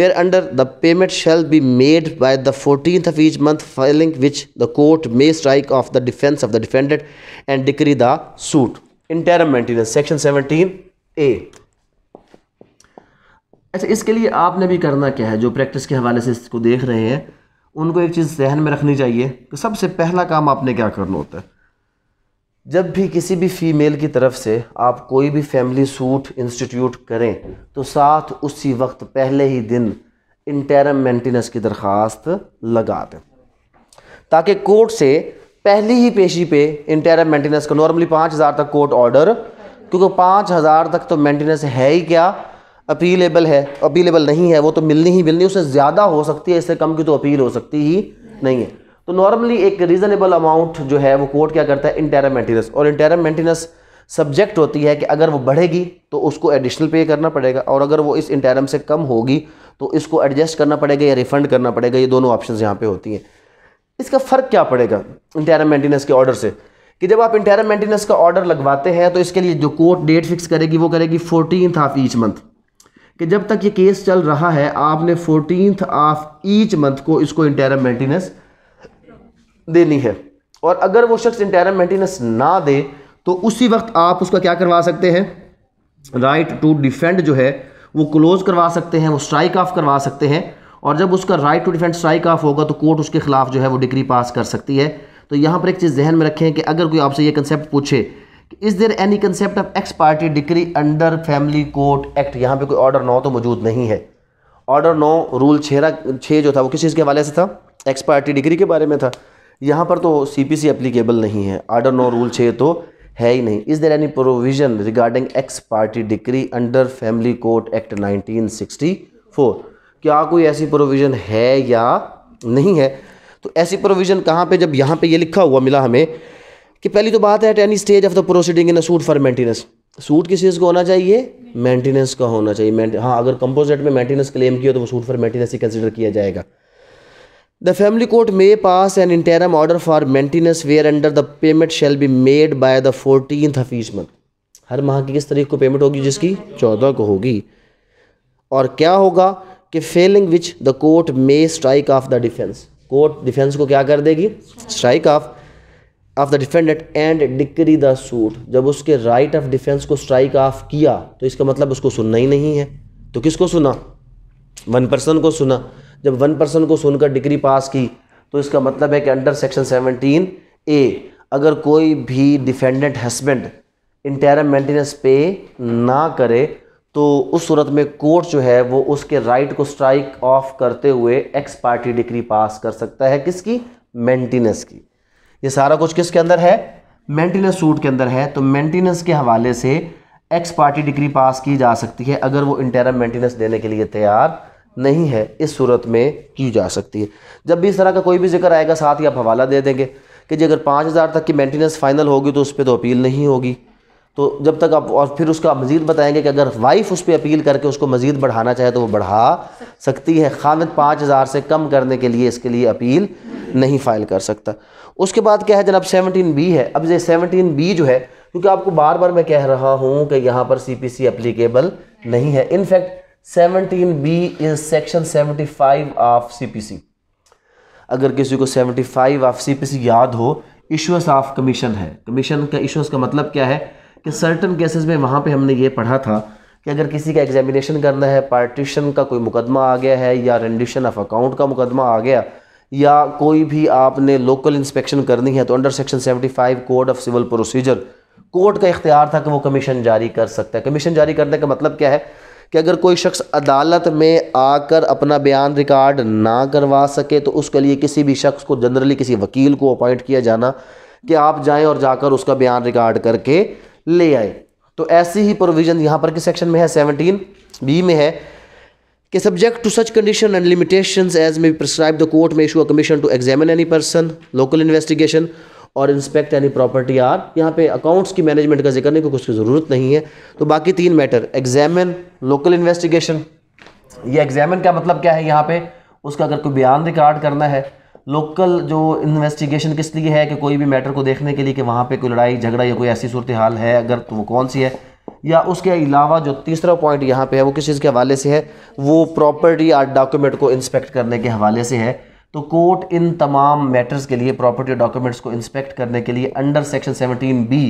whereunder the payment shall be made by the 14th of each month following which the court may strike off the defense of the defendant and decree the suit interim maintenance section 17 a अच्छा इसके लिए आपने भी करना क्या है जो practice के हवाले से इसको देख रहे हैं उनको एक चीज़ जहन में रखनी चाहिए कि सबसे पहला काम आपने क्या करना होता है जब भी किसी भी फीमेल की तरफ से आप कोई भी फैमिली सूट इंस्टीट्यूट करें तो साथ उसी वक्त पहले ही दिन इंटरम मेंटेनेंस की दरख्वास्त लगा दें ताकि कोर्ट से पहली ही पेशी पे इंटरम मेंटेनेंस का नॉर्मली पाँच हज़ार तक कोर्ट ऑर्डर क्योंकि पाँच हज़ार तक तो मेंटेनेंस है ही क्या अपीलेबल है अपीलेबल नहीं है वो तो मिलनी ही मिलनी उससे ज़्यादा हो सकती है इससे कम की तो अपील हो सकती ही नहीं है तो नॉर्मली एक रीजनेबल अमाउंट जो है वो कोर्ट क्या करता है इंटेरम मेंटेनेंस और इंटेरम मेंटेनेंस सब्जेक्ट होती है कि अगर वो बढ़ेगी तो उसको एडिशनल पे करना पड़ेगा और अगर वो इस इंटेरम से कम होगी तो इसको एडजस्ट करना पड़ेगा या रिफंड करना पड़ेगा ये दोनों ऑप्शन यहाँ पर होती हैं इसका फ़र्क क्या पड़ेगा इंटेरम मेंटेनेंस के ऑर्डर से कि जब आप इंटेरम मेंटेनेंस का ऑर्डर लगवाते हैं तो इसके लिए जो कोर्ट डेट फिक्स करेगी वो करेगी फोर्टीन ऑफ ईच मंथ कि जब तक ये केस चल रहा है आपने फोर्टीन ऑफ ईच मंथ को इसको इंटेरम मेंटेनेंस देनी है और अगर वो शख्स इंटरम मेंटेनेंस ना दे तो उसी वक्त आप उसका क्या करवा सकते हैं राइट टू डिफेंड जो है वो क्लोज करवा सकते हैं वो स्ट्राइक ऑफ करवा सकते हैं और जब उसका right to defend strike off होगा तो कोर्ट उसके खिलाफ जो है वो डिग्री पास कर सकती है तो यहाँ पर एक चीज़ जहन में रखें कि अगर कोई आपसे ये कंसेप्ट पूछे कि is there any concept of ex parte decree under family court act यहाँ पर कोई ऑर्डर नौ तो मौजूद नहीं है ऑर्डर नौ रूल छः छः जो था वो किस चीज़ के हवाले से था एक्स पार्टी डिग्री के बारे में था यहाँ पर तो सी पी सी एप्लीकेबल नहीं है आर्डर नो रूल छः तो है ही नहीं is there any provision regarding ex parte decree under family court act 1964 क्या कोई ऐसी प्रोविज़न है या नहीं है तो ऐसी प्रोविज़न कहाँ पे जब यहाँ पे ये लिखा हुआ मिला हमें कि पहली तो बात है at any stage of the proceeding in a suit for maintenance suit किस चीज़ को होना चाहिए मेंटेनेंस का होना चाहिए हाँ अगर कंपोजिट में मेंटेनेंस क्लेम किया तो वो सूट फॉर मेंटेनेंस ही कंसिडर किया जाएगा The family court may pass an interim order for maintenance whereunder the payment shall be made by the 14th of each month. हर माह की किस तारीख को पेमेंट होगी जिसकी चौदह को होगी और क्या होगा कि failing which the court may strike off the defence court defence को क्या कर देगी strike off of the defendant and decree the suit जब उसके राइट ऑफ डिफेंस को स्ट्राइक ऑफ किया तो इसका मतलब उसको सुनना ही नहीं है तो किसको सुना वन पर्सन को सुना जब वन पर्सन को सुनकर डिग्री पास की तो इसका मतलब है कि अंडर सेक्शन सेवनटीन ए अगर कोई भी डिफेंडेंट हस्बैंड इंटेरम मेंटेनेंस पे ना करे तो उस सूरत में कोर्ट जो है वो उसके राइट को स्ट्राइक ऑफ करते हुए एक्स पार्टी डिग्री पास कर सकता है किसकी मेंटेनेंस की ये सारा कुछ किसके अंदर है मेंटेनेंस सूट के अंदर है तो मेंटेनेंस के हवाले से एक्स पार्टी डिग्री पास की जा सकती है अगर वो इंटेरम मेंटेनेंस देने के लिए तैयार नहीं है इस सूरत में की जा सकती है जब भी इस तरह का कोई भी जिक्र आएगा साथ ही आप हवाला दे देंगे कि जी अगर पाँच हज़ार तक की मेंटेनेंस फाइनल होगी तो उस पर तो अपील नहीं होगी तो जब तक आप और फिर उसका मज़ीद बताएंगे कि अगर वाइफ उस पर अपील करके उसको मज़ीद बढ़ाना चाहे तो वो बढ़ा सकती है खामिद पाँच हज़ार से कम करने के लिए इसके लिए अपील नहीं फ़ाइल कर सकता उसके बाद क्या है जनाब सेवनटीन बी है अब ये सेवनटीन बी जो है क्योंकि आपको बार बार मैं कह रहा हूँ कि यहाँ पर सी पी सी अप्लीकेबल नहीं है in fact B is section seventy five of CPC अगर किसी को सेवनटी फाइव ऑफ सीपीसी याद हो इशूस ऑफ कमीशन है कमीशन का इशूस का मतलब क्या है कि सर्टन केसेस में वहाँ पे हमने ये पढ़ा था कि अगर किसी का एग्जामिनेशन करना है पार्टीशन का कोई मुकदमा आ गया है या रेंडिशन ऑफ अकाउंट का मुकदमा आ गया या कोई भी आपने लोकल इंस्पेक्शन करनी है तो under section five code of civil procedure court का इख्तियार था कि वो कमीशन जारी कर सकता है कमीशन जारी करने का मतलब क्या है कि अगर कोई शख्स अदालत में आकर अपना बयान रिकॉर्ड ना करवा सके तो उसके लिए किसी भी शख्स को जनरली किसी वकील को अपॉइंट किया जाना कि आप जाएं और जाकर उसका बयान रिकॉर्ड करके ले आए तो ऐसी ही प्रोविज़न यहाँ पर किस सेक्शन में है सेवनटीन बी में है कि subject to such condition and limitation as may prescribe the court may issue a commission to examine any person local investigation और इंस्पेक्ट एनी प्रॉपर्टी आर यहाँ पे अकाउंट्स की मैनेजमेंट का जिक्र नहीं कुछ की ज़रूरत नहीं है तो बाकी तीन मैटर एग्जामिन लोकल इन्वेस्टिगेशन ये एग्जामिन का मतलब क्या है यहाँ पे उसका अगर कोई बयान रिकॉर्ड करना है लोकल जो इन्वेस्टिगेशन किस लिए है कि कोई भी मैटर को देखने के लिए कि वहाँ पे कोई लड़ाई झगड़ा या कोई ऐसी सूरत हाल है अगर तो वो कौन सी है या उसके अलावा जो तीसरा पॉइंट यहाँ पे है वो किस चीज़ के हवाले से है वो प्रॉपर्टी और डॉक्यूमेंट को इंस्पेक्ट करने के हवाले से है तो कोर्ट इन तमाम मैटर्स के लिए प्रॉपर्टी डॉक्यूमेंट्स को इंस्पेक्ट करने के लिए अंडर सेक्शन 17 बी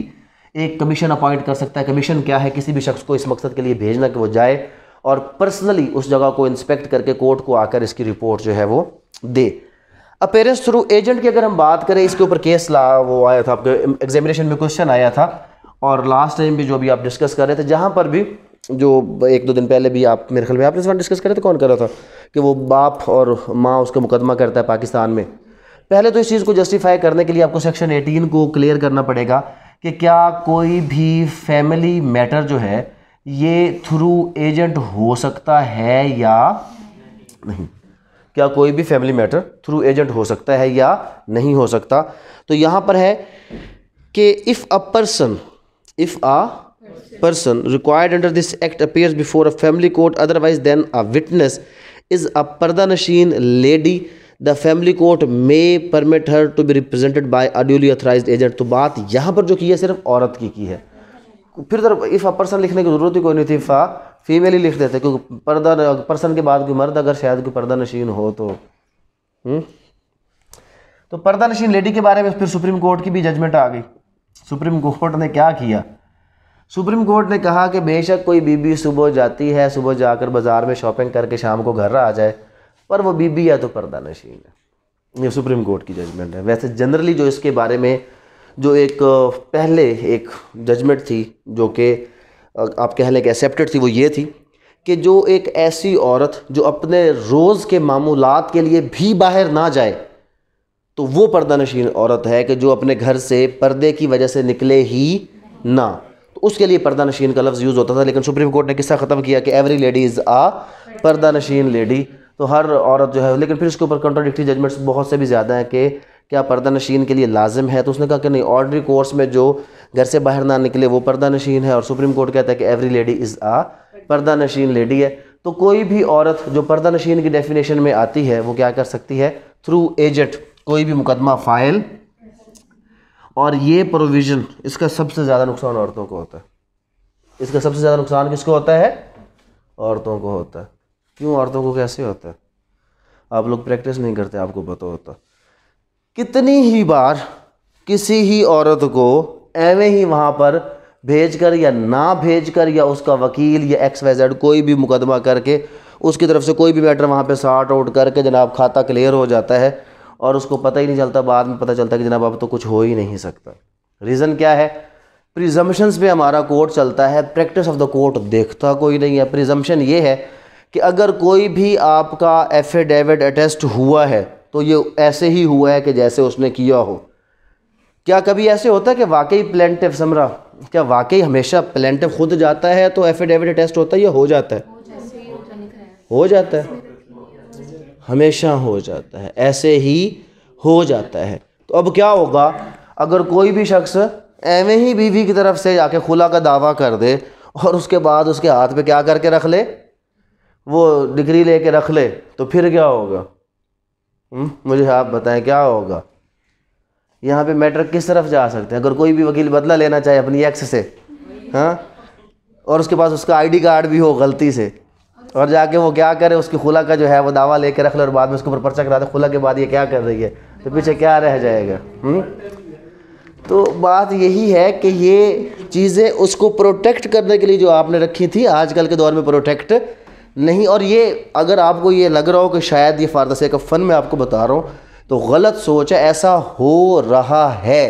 एक कमीशन अपॉइंट कर सकता है कमीशन क्या है किसी भी शख्स को इस मकसद के लिए भेजना कि वो जाए और पर्सनली उस जगह को इंस्पेक्ट करके कोर्ट को आकर इसकी रिपोर्ट जो है वो दे अपेरेंस थ्रू एजेंट की अगर हम बात करें इसके ऊपर केस ला वो आया था आपके एग्जामिनेशन में क्वेश्चन आया था और लास्ट टाइम भी जो भी आप डिस्कस कर रहे थे जहाँ पर भी जो एक दो दिन पहले भी आप मेरे ख्याल में आपने सवाल डिस्कस करे थे कौन कर रहा था कि वो बाप और माँ उसका मुकदमा करता है पाकिस्तान में पहले तो इस चीज़ को जस्टिफाई करने के लिए आपको सेक्शन एटीन को क्लियर करना पड़ेगा कि क्या कोई भी फैमिली मैटर जो है ये थ्रू एजेंट हो सकता है या नहीं क्या कोई भी फैमिली मैटर थ्रू एजेंट हो सकता है या नहीं हो सकता तो यहाँ पर है कि if a person if a person required under this act appears before a family court otherwise than a witness is a pardanashin lady the family court may permit her to be represented by a duly authorise agent तो बात यहाँ पर जो की है सिर्फ औरत की की है फिर जब इफ़ अ पर्सन लिखने की ज़रूरत ही कोई नहीं थी फ़ा फीमेल ही लिख देते क्योंकि पर्दा पर्सन के बाद कोई मर्द अगर शायद कोई पर्दा नशीन हो तो हुँ? हम्म? तो पर्दा नशीन लेडी के बारे में फिर सुप्रीम कोर्ट की भी जजमेंट आ गई सुप्रीम कोर्ट ने क्या किया सुप्रीम कोर्ट ने कहा कि बेशक कोई बीबी सुबह जाती है सुबह जाकर बाज़ार में शॉपिंग करके शाम को घर आ जाए पर वो बीबी या तो पर्दा नशीन है ये सुप्रीम कोर्ट की जजमेंट है वैसे जनरली जो इसके बारे में जो एक पहले एक जजमेंट थी जो कि आप कह लें कि एक्सेप्टेड थी वो ये थी कि जो एक ऐसी औरत जो अपने रोज़ के मामूलत के लिए भी बाहर ना जाए तो वो पर्दा नशीन औरत है कि जो अपने घर से पर्दे की वजह से निकले ही ना उसके लिए पर्दा नशीन का लफ्ज़ यूज़ होता था लेकिन सुप्रीम कोर्ट ने किस्सा ख़त्म किया कि एवरी लेडी इज़ आ पर्दा नशीन लेडी तो हर औरत जो है लेकिन फिर इसके ऊपर कंट्रोडिक्टी जजमेंट्स बहुत से भी ज़्यादा हैं कि क्या पर्दा नशीन के लिए लाजिम है तो उसने कहा कि नहीं ऑर्डरी कोर्स में जो घर से बाहर ना निकले वो पर्दा नशीन है और सुप्रीम कोर्ट कहता है कि एवरी लेडी इज़ आ पर्दा नशीन लेडी है तो कोई भी औरत जो पर्दा नशीन की डेफिनेशन में आती है वो क्या कर सकती है थ्रू एजेंट कोई भी मुकदमा फ़ाइल और ये प्रोविज़न इसका सबसे ज़्यादा नुकसान औरतों को होता है इसका सबसे ज़्यादा नुकसान किसको होता है औरतों को होता है क्यों औरतों को कैसे होता है आप लोग प्रैक्टिस नहीं करते आपको पता होता कितनी ही बार किसी ही औरत को एवें ही वहाँ पर भेज कर या ना भेज कर या उसका वकील या एक्स वाई जेड कोई भी मुकदमा करके उसकी तरफ से कोई भी मैटर वहाँ पे सार्ट आउट करके जनाब खाता क्लियर हो जाता है और उसको पता ही नहीं चलता बाद में पता चलता कि जनाब अब तो कुछ हो ही नहीं सकता रीज़न क्या है प्रिजम्पन्स पे हमारा कोर्ट चलता है प्रैक्टिस ऑफ द कोर्ट देखता कोई नहीं है प्रिजम्पशन ये है कि अगर कोई भी आपका एफिडेविट अटेस्ट हुआ है तो ये ऐसे ही हुआ है कि जैसे उसने किया हो क्या कभी ऐसे होता है कि वाकई प्लेंटिव समरा क्या वाकई हमेशा प्लेंटिव खुद जाता है तो एफिडेविट अटेस्ट होता है या हो जाता है हो जाता है हमेशा हो जाता है ऐसे ही हो जाता है तो अब क्या होगा अगर कोई भी शख्स एवें ही बीवी की तरफ से जाके खुला का दावा कर दे और उसके बाद उसके हाथ पे क्या करके रख ले वो डिग्री लेके रख ले तो फिर क्या होगा हुँ? हम्म, मुझे आप बताएं क्या होगा यहाँ पे मैटर किस तरफ जा सकते हैं अगर कोई भी वकील बदला लेना चाहे अपनी एक्स से हाँ और उसके पास उसका आईडी कार्ड भी हो गलती से और जाके वो क्या करे उसकी खुला का जो है वो दावा लेके रख ले और बाद में उसके ऊपर पर्चा करा दे खुला के बाद ये क्या कर रही है तो पीछे क्या रह जाएगा हुँ? हम्म? तो बात यही है कि ये चीज़ें उसको प्रोटेक्ट करने के लिए जो आपने रखी थी आजकल के दौर में प्रोटेक्ट नहीं और ये अगर आपको ये लग रहा हो कि शायद ये फारदसे का फ़न मैं आपको बता रहा हूँ तो गलत सोच है ऐसा हो रहा है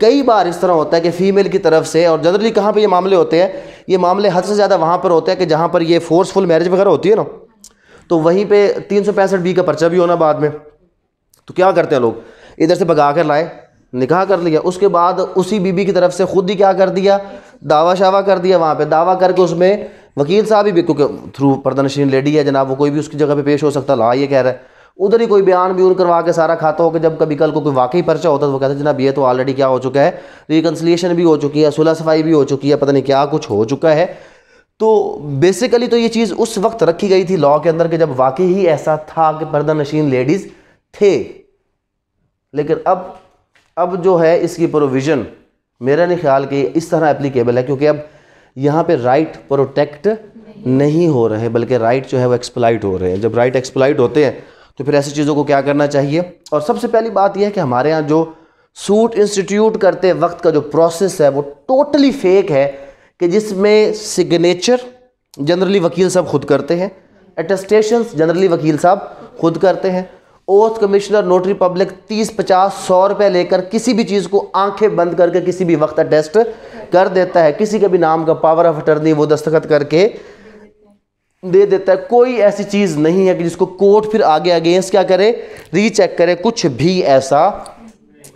कई बार इस तरह होता है कि फ़ीमेल की तरफ से और जनरली कहाँ पर ये मामले होते हैं ये मामले हद से ज़्यादा वहाँ पर होते हैं कि जहाँ पर ये फोर्सफुल मैरिज वगैरह होती है ना तो वहीं पे तीन सौ पैंसठ बी का पर्चा भी होना बाद में तो क्या करते हैं लोग इधर से भगा कर लाए निकाह कर लिया उसके बाद उसी बीबी की तरफ से खुद ही क्या कर दिया दावा शावा कर दिया वहाँ पे दावा करके उसमें वकील साहब भी क्योंकि थ्रू पर्दा लेडी है जनाब वो कोई भी उसकी जगह पे पेश हो सकता ला हाँ, ये कह रहा है उधर ही कोई बयान भी उन करवा के सारा खाता हो कि जब कभी कल को कोई वाकई पर्चा होता तो वो कहते हैं जनाब ये तो ऑलरेडी क्या हो चुका है रिकन्सलिएशन भी हो चुकी है सुलह सफाई भी हो चुकी है पता नहीं क्या कुछ हो चुका है तो बेसिकली तो ये चीज़ उस वक्त रखी गई थी लॉ के अंदर कि जब वाकई ही ऐसा था कि पर्दा नशीन लेडीज़ थे लेकिन अब अब जो है इसकी प्रोविज़न मेरा नहीं ख्याल कि इस तरह एप्लीकेबल है क्योंकि अब यहाँ पे राइट प्रोटेक्ट नहीं हो रहे बल्कि राइट जो है वो एक्सप्लाइट हो रहे हैं जब राइट एक्सप्लाइट होते हैं तो फिर ऐसी चीज़ों को क्या करना चाहिए और सबसे पहली बात यह है कि हमारे यहाँ जो सूट इंस्टीट्यूट करते वक्त का जो प्रोसेस है वो टोटली फेक है कि जिसमें सिग्नेचर जनरली वकील साहब खुद करते हैं एटेस्टेशन जनरली वकील साहब खुद करते हैं ओथ कमिश्नर नोटरी पब्लिक तीस पचास सौ रुपये लेकर किसी भी चीज़ को आंखें बंद करके किसी भी वक्त अटेस्ट कर देता है किसी के भी नाम का पावर ऑफ अटर्नी वो दस्तखत करके दे देता है कोई ऐसी चीज़ नहीं है कि जिसको कोर्ट फिर आगे अगेंस्ट क्या करे रीचेक करे कुछ भी ऐसा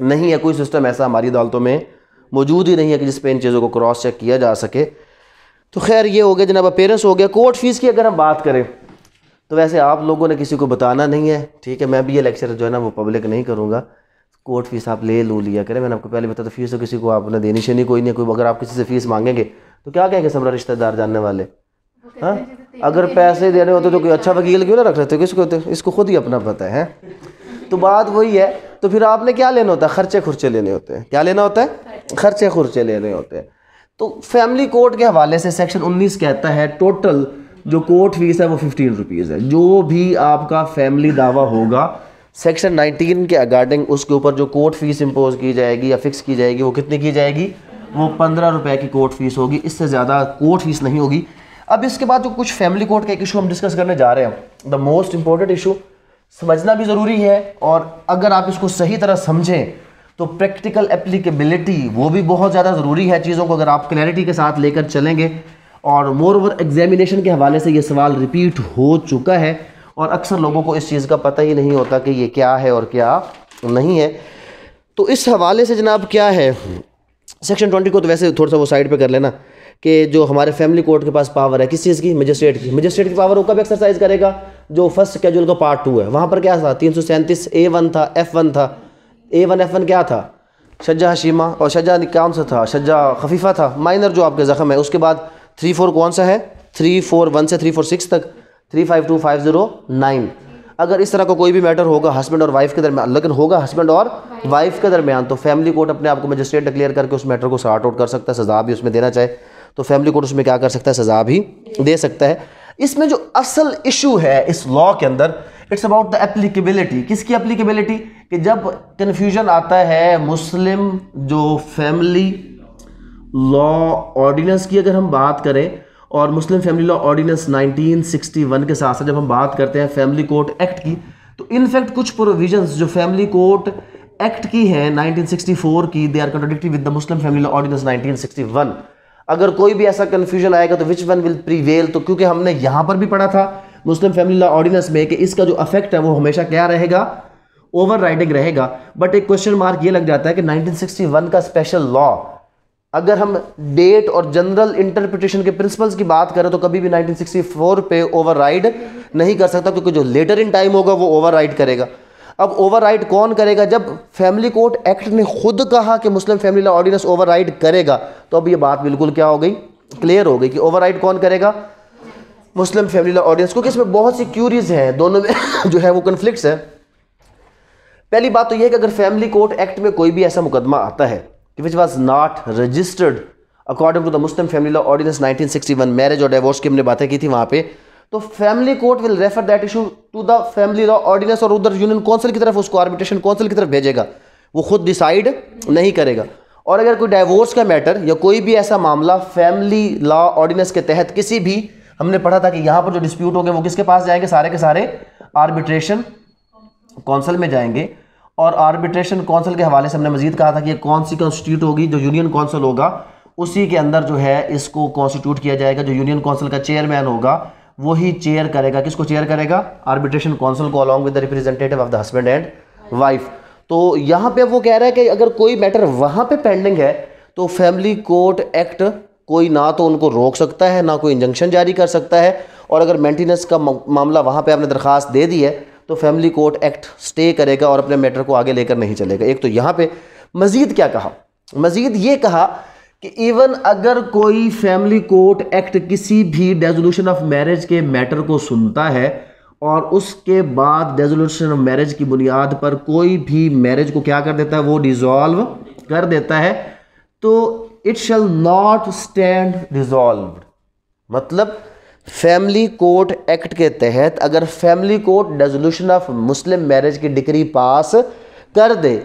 नहीं है कोई सिस्टम ऐसा हमारी अदालतों में मौजूद ही नहीं है कि जिस इन चीज़ों को क्रॉस चेक किया जा सके तो खैर ये हो गया जनाब अपेरेंस हो गया कोर्ट फीस की अगर हम बात करें तो वैसे आप लोगों ने किसी को बताना नहीं है ठीक है मैं भी ये लेक्चर जो है ना वो पब्लिक नहीं करूँगा कोर्ट फीस आप ले लू लिया करें मैंने आपको पहले बताया था फीस तो किसी को आपने देनी शनी कोई नहीं कोई अगर आप किसी से फीस मांगेंगे तो क्या कहेंगे सबरा रिश्तेदार जानने वाले हाँ अगर पैसे देने होते तो कोई अच्छा वकील क्यों ना रख लेते किसको होते इसको खुद ही अपना पता है तो बात वही है तो फिर आपने क्या लेना होता है खर्चे खुर्चे लेने होते हैं क्या लेना होता है खर्चे खुर्चे लेने होते हैं तो फैमिली कोर्ट के हवाले से सेक्शन 19 कहता है टोटल जो कोर्ट फीस है वो फिफ्टीन रुपीज़ है जो भी आपका फैमिली दावा होगा सेक्शन 19 के अगार्डिंग उसके ऊपर जो कोर्ट फीस इम्पोज की जाएगी या फिक्स की जाएगी वो कितनी की जाएगी वो पंद्रह रुपए की कोर्ट फीस होगी इससे ज़्यादा कोर्ट फीस नहीं होगी अब इसके बाद जो कुछ फैमिली कोर्ट का एक इशू हम डिस्कस करने जा रहे हैं द मोस्ट इंपॉर्टेंट इशू समझना भी ज़रूरी है और अगर आप इसको सही तरह समझें तो प्रैक्टिकल एप्लीकेबिलिटी वो भी बहुत ज़्यादा ज़रूरी है चीज़ों को अगर आप क्लैरिटी के साथ लेकर चलेंगे और मोर ओवर एग्जामिनेशन के हवाले से ये सवाल रिपीट हो चुका है और अक्सर लोगों को इस चीज़ का पता ही नहीं होता कि ये क्या है और क्या नहीं है तो इस हवाले से जनाब क्या है सेक्शन ट्वेंटी को तो वैसे थोड़ा सा वो साइड पे कर लेना कि जो हमारे फैमिली कोर्ट के पास पावर है किस चीज़ की मजिस्ट्रेट की मजिस्ट्रेट की पावर वो कब एक्सरसाइज करेगा जो फर्स्ट स्केड्यूल का पार्ट टू है वहाँ पर क्या था तीन सौ सैंतीस ए वन था एफ़ वन था ए वन एफ़ वन क्या था शजा हशीमा और शजा कौन सा था शजा खफीफा था माइनर जो आपके ज़ख्म है उसके बाद थ्री फोर कौन सा है थ्री फोर वन से थ्री फोर सिक्स तक three five two five zero nine अगर इस तरह का को कोई भी मैटर होगा हस्बैंड और वाइफ के दरमियान लेकिन होगा हस्बैंड और वाइफ के दरमियान तो फैमिली कोर्ट अपने आप को मजिस्ट्रेट डिक्लेयर करके उस मैटर को सॉर्ट आउट कर सकता है सजा भी उसमें देना चाहे तो फैमिली कोर्ट उसमें क्या कर सकता है सज़ा भी दे सकता है इसमें जो असल इशू है इस लॉ के अंदर इट्स अबाउट द एप्लीकेबिलिटी किसकी एप्लीकेबिलिटी कि जब कन्फ्यूजन आता है मुस्लिम जो फैमिली लॉ ऑर्डिनेंस की अगर हम बात करें और मुस्लिम फैमिली लॉ ऑर्डिनेंस 1961 के साथ साथ जब हम बात करते हैं फैमिली कोर्ट एक्ट की तो इनफैक्ट कुछ प्रोविजंस जो फैमिली कोर्ट एक्ट की हैं 1964 की they are contradictory with the Muslim family law ordinance 1961 अगर कोई भी ऐसा कन्फ्यूजन आएगा तो विच वन विल प्रीवेल तो क्योंकि हमने यहां पर भी पढ़ा था मुस्लिम फैमिली लॉ ऑर्डिनेंस में कि इसका जो अफेक्ट है वो हमेशा क्या रहेगा ओवर राइडिंग रहेगा बट एक क्वेश्चन मार्क ये लग जाता है कि 1961 का स्पेशल लॉ अगर हम डेट और जनरल इंटरप्रिटेशन के प्रिंसिपल्स की बात करें तो कभी भी 1964 पे ओवर राइड नहीं कर सकता क्योंकि जो लेटर इन टाइम होगा वो ओवर राइड करेगा अब ओवरराइड कौन करेगा जब फैमिली कोर्ट एक्ट ने खुद कहा कि Muslim family law ordinance override करेगा तो अब ये बात बिल्कुल क्या हो गई क्लियर हो गई कि ओवरराइड कौन करेगा मुस्लिम फैमिली लॉ ऑर्डिनेंस क्योंकि इसमें बहुत सी क्यूरीज हैं दोनों में जो है वो कन्फ्लिक्ट है पहली बात तो यह है कि अगर फैमिली कोर्ट एक्ट में कोई भी ऐसा मुकदमा आता है कि which was not registered according to the Muslim family law ordinance 1961 marriage और डिवोर्स की हमने बातें की थी वहां पे तो family court will refer that issue to the family law ordinance और उधर यूनियन काउंसिल की तरफ उसको आर्बिट्रेशन काउंसिल की तरफ भेजेगा वो खुद डिसाइड नहीं करेगा और अगर कोई डाइवोर्स का मैटर या कोई भी ऐसा मामला फैमिली लॉ ऑर्डिनेंस के तहत किसी भी हमने पढ़ा था कि यहाँ पर जो डिस्प्यूट होंगे वो किसके पास जाएंगे सारे के सारे आर्बिट्रेशन काउंसिल में जाएंगे और आर्बिट्रेशन काउंसिल के हवाले से हमने मजीद कहा था कि कौन सी कॉन्स्टिट्यूट होगी जो यूनियन काउंसिल होगा उसी के अंदर जो है इसको कॉन्स्टिट्यूट किया जाएगा जो यूनियन काउंसिल का चेयरमैन होगा वो ही चेयर करेगा किसको चेयर करेगा आर्बिट्रेशन काउंसिल को along with representative of the husband and wife तो यहां पे वो कह रहा है कि अगर कोई मैटर वहां पे पेंडिंग है तो फैमिली कोर्ट एक्ट कोई ना तो उनको रोक सकता है ना कोई इंजंक्शन जारी कर सकता है और अगर मेंटेनेंस का मामला वहां पे आपने दरखास्त दे दी है तो फैमिली कोर्ट एक्ट स्टे करेगा और अपने मैटर को आगे लेकर नहीं चलेगा एक तो यहां पे मज़ीद क्या कहा मज़ीद ये कहा कि इवन अगर कोई फैमिली कोर्ट एक्ट किसी भी डेजोल्यूशन ऑफ मैरिज के मैटर को सुनता है और उसके बाद डेजोल्यूशन ऑफ मैरिज की बुनियाद पर कोई भी मैरिज को क्या कर देता है वो डिजॉल्व कर देता है तो it shall not stand dissolve मतलब फैमिली कोर्ट एक्ट के तहत अगर family court dissolution of Muslim marriage की डिग्री पास कर दे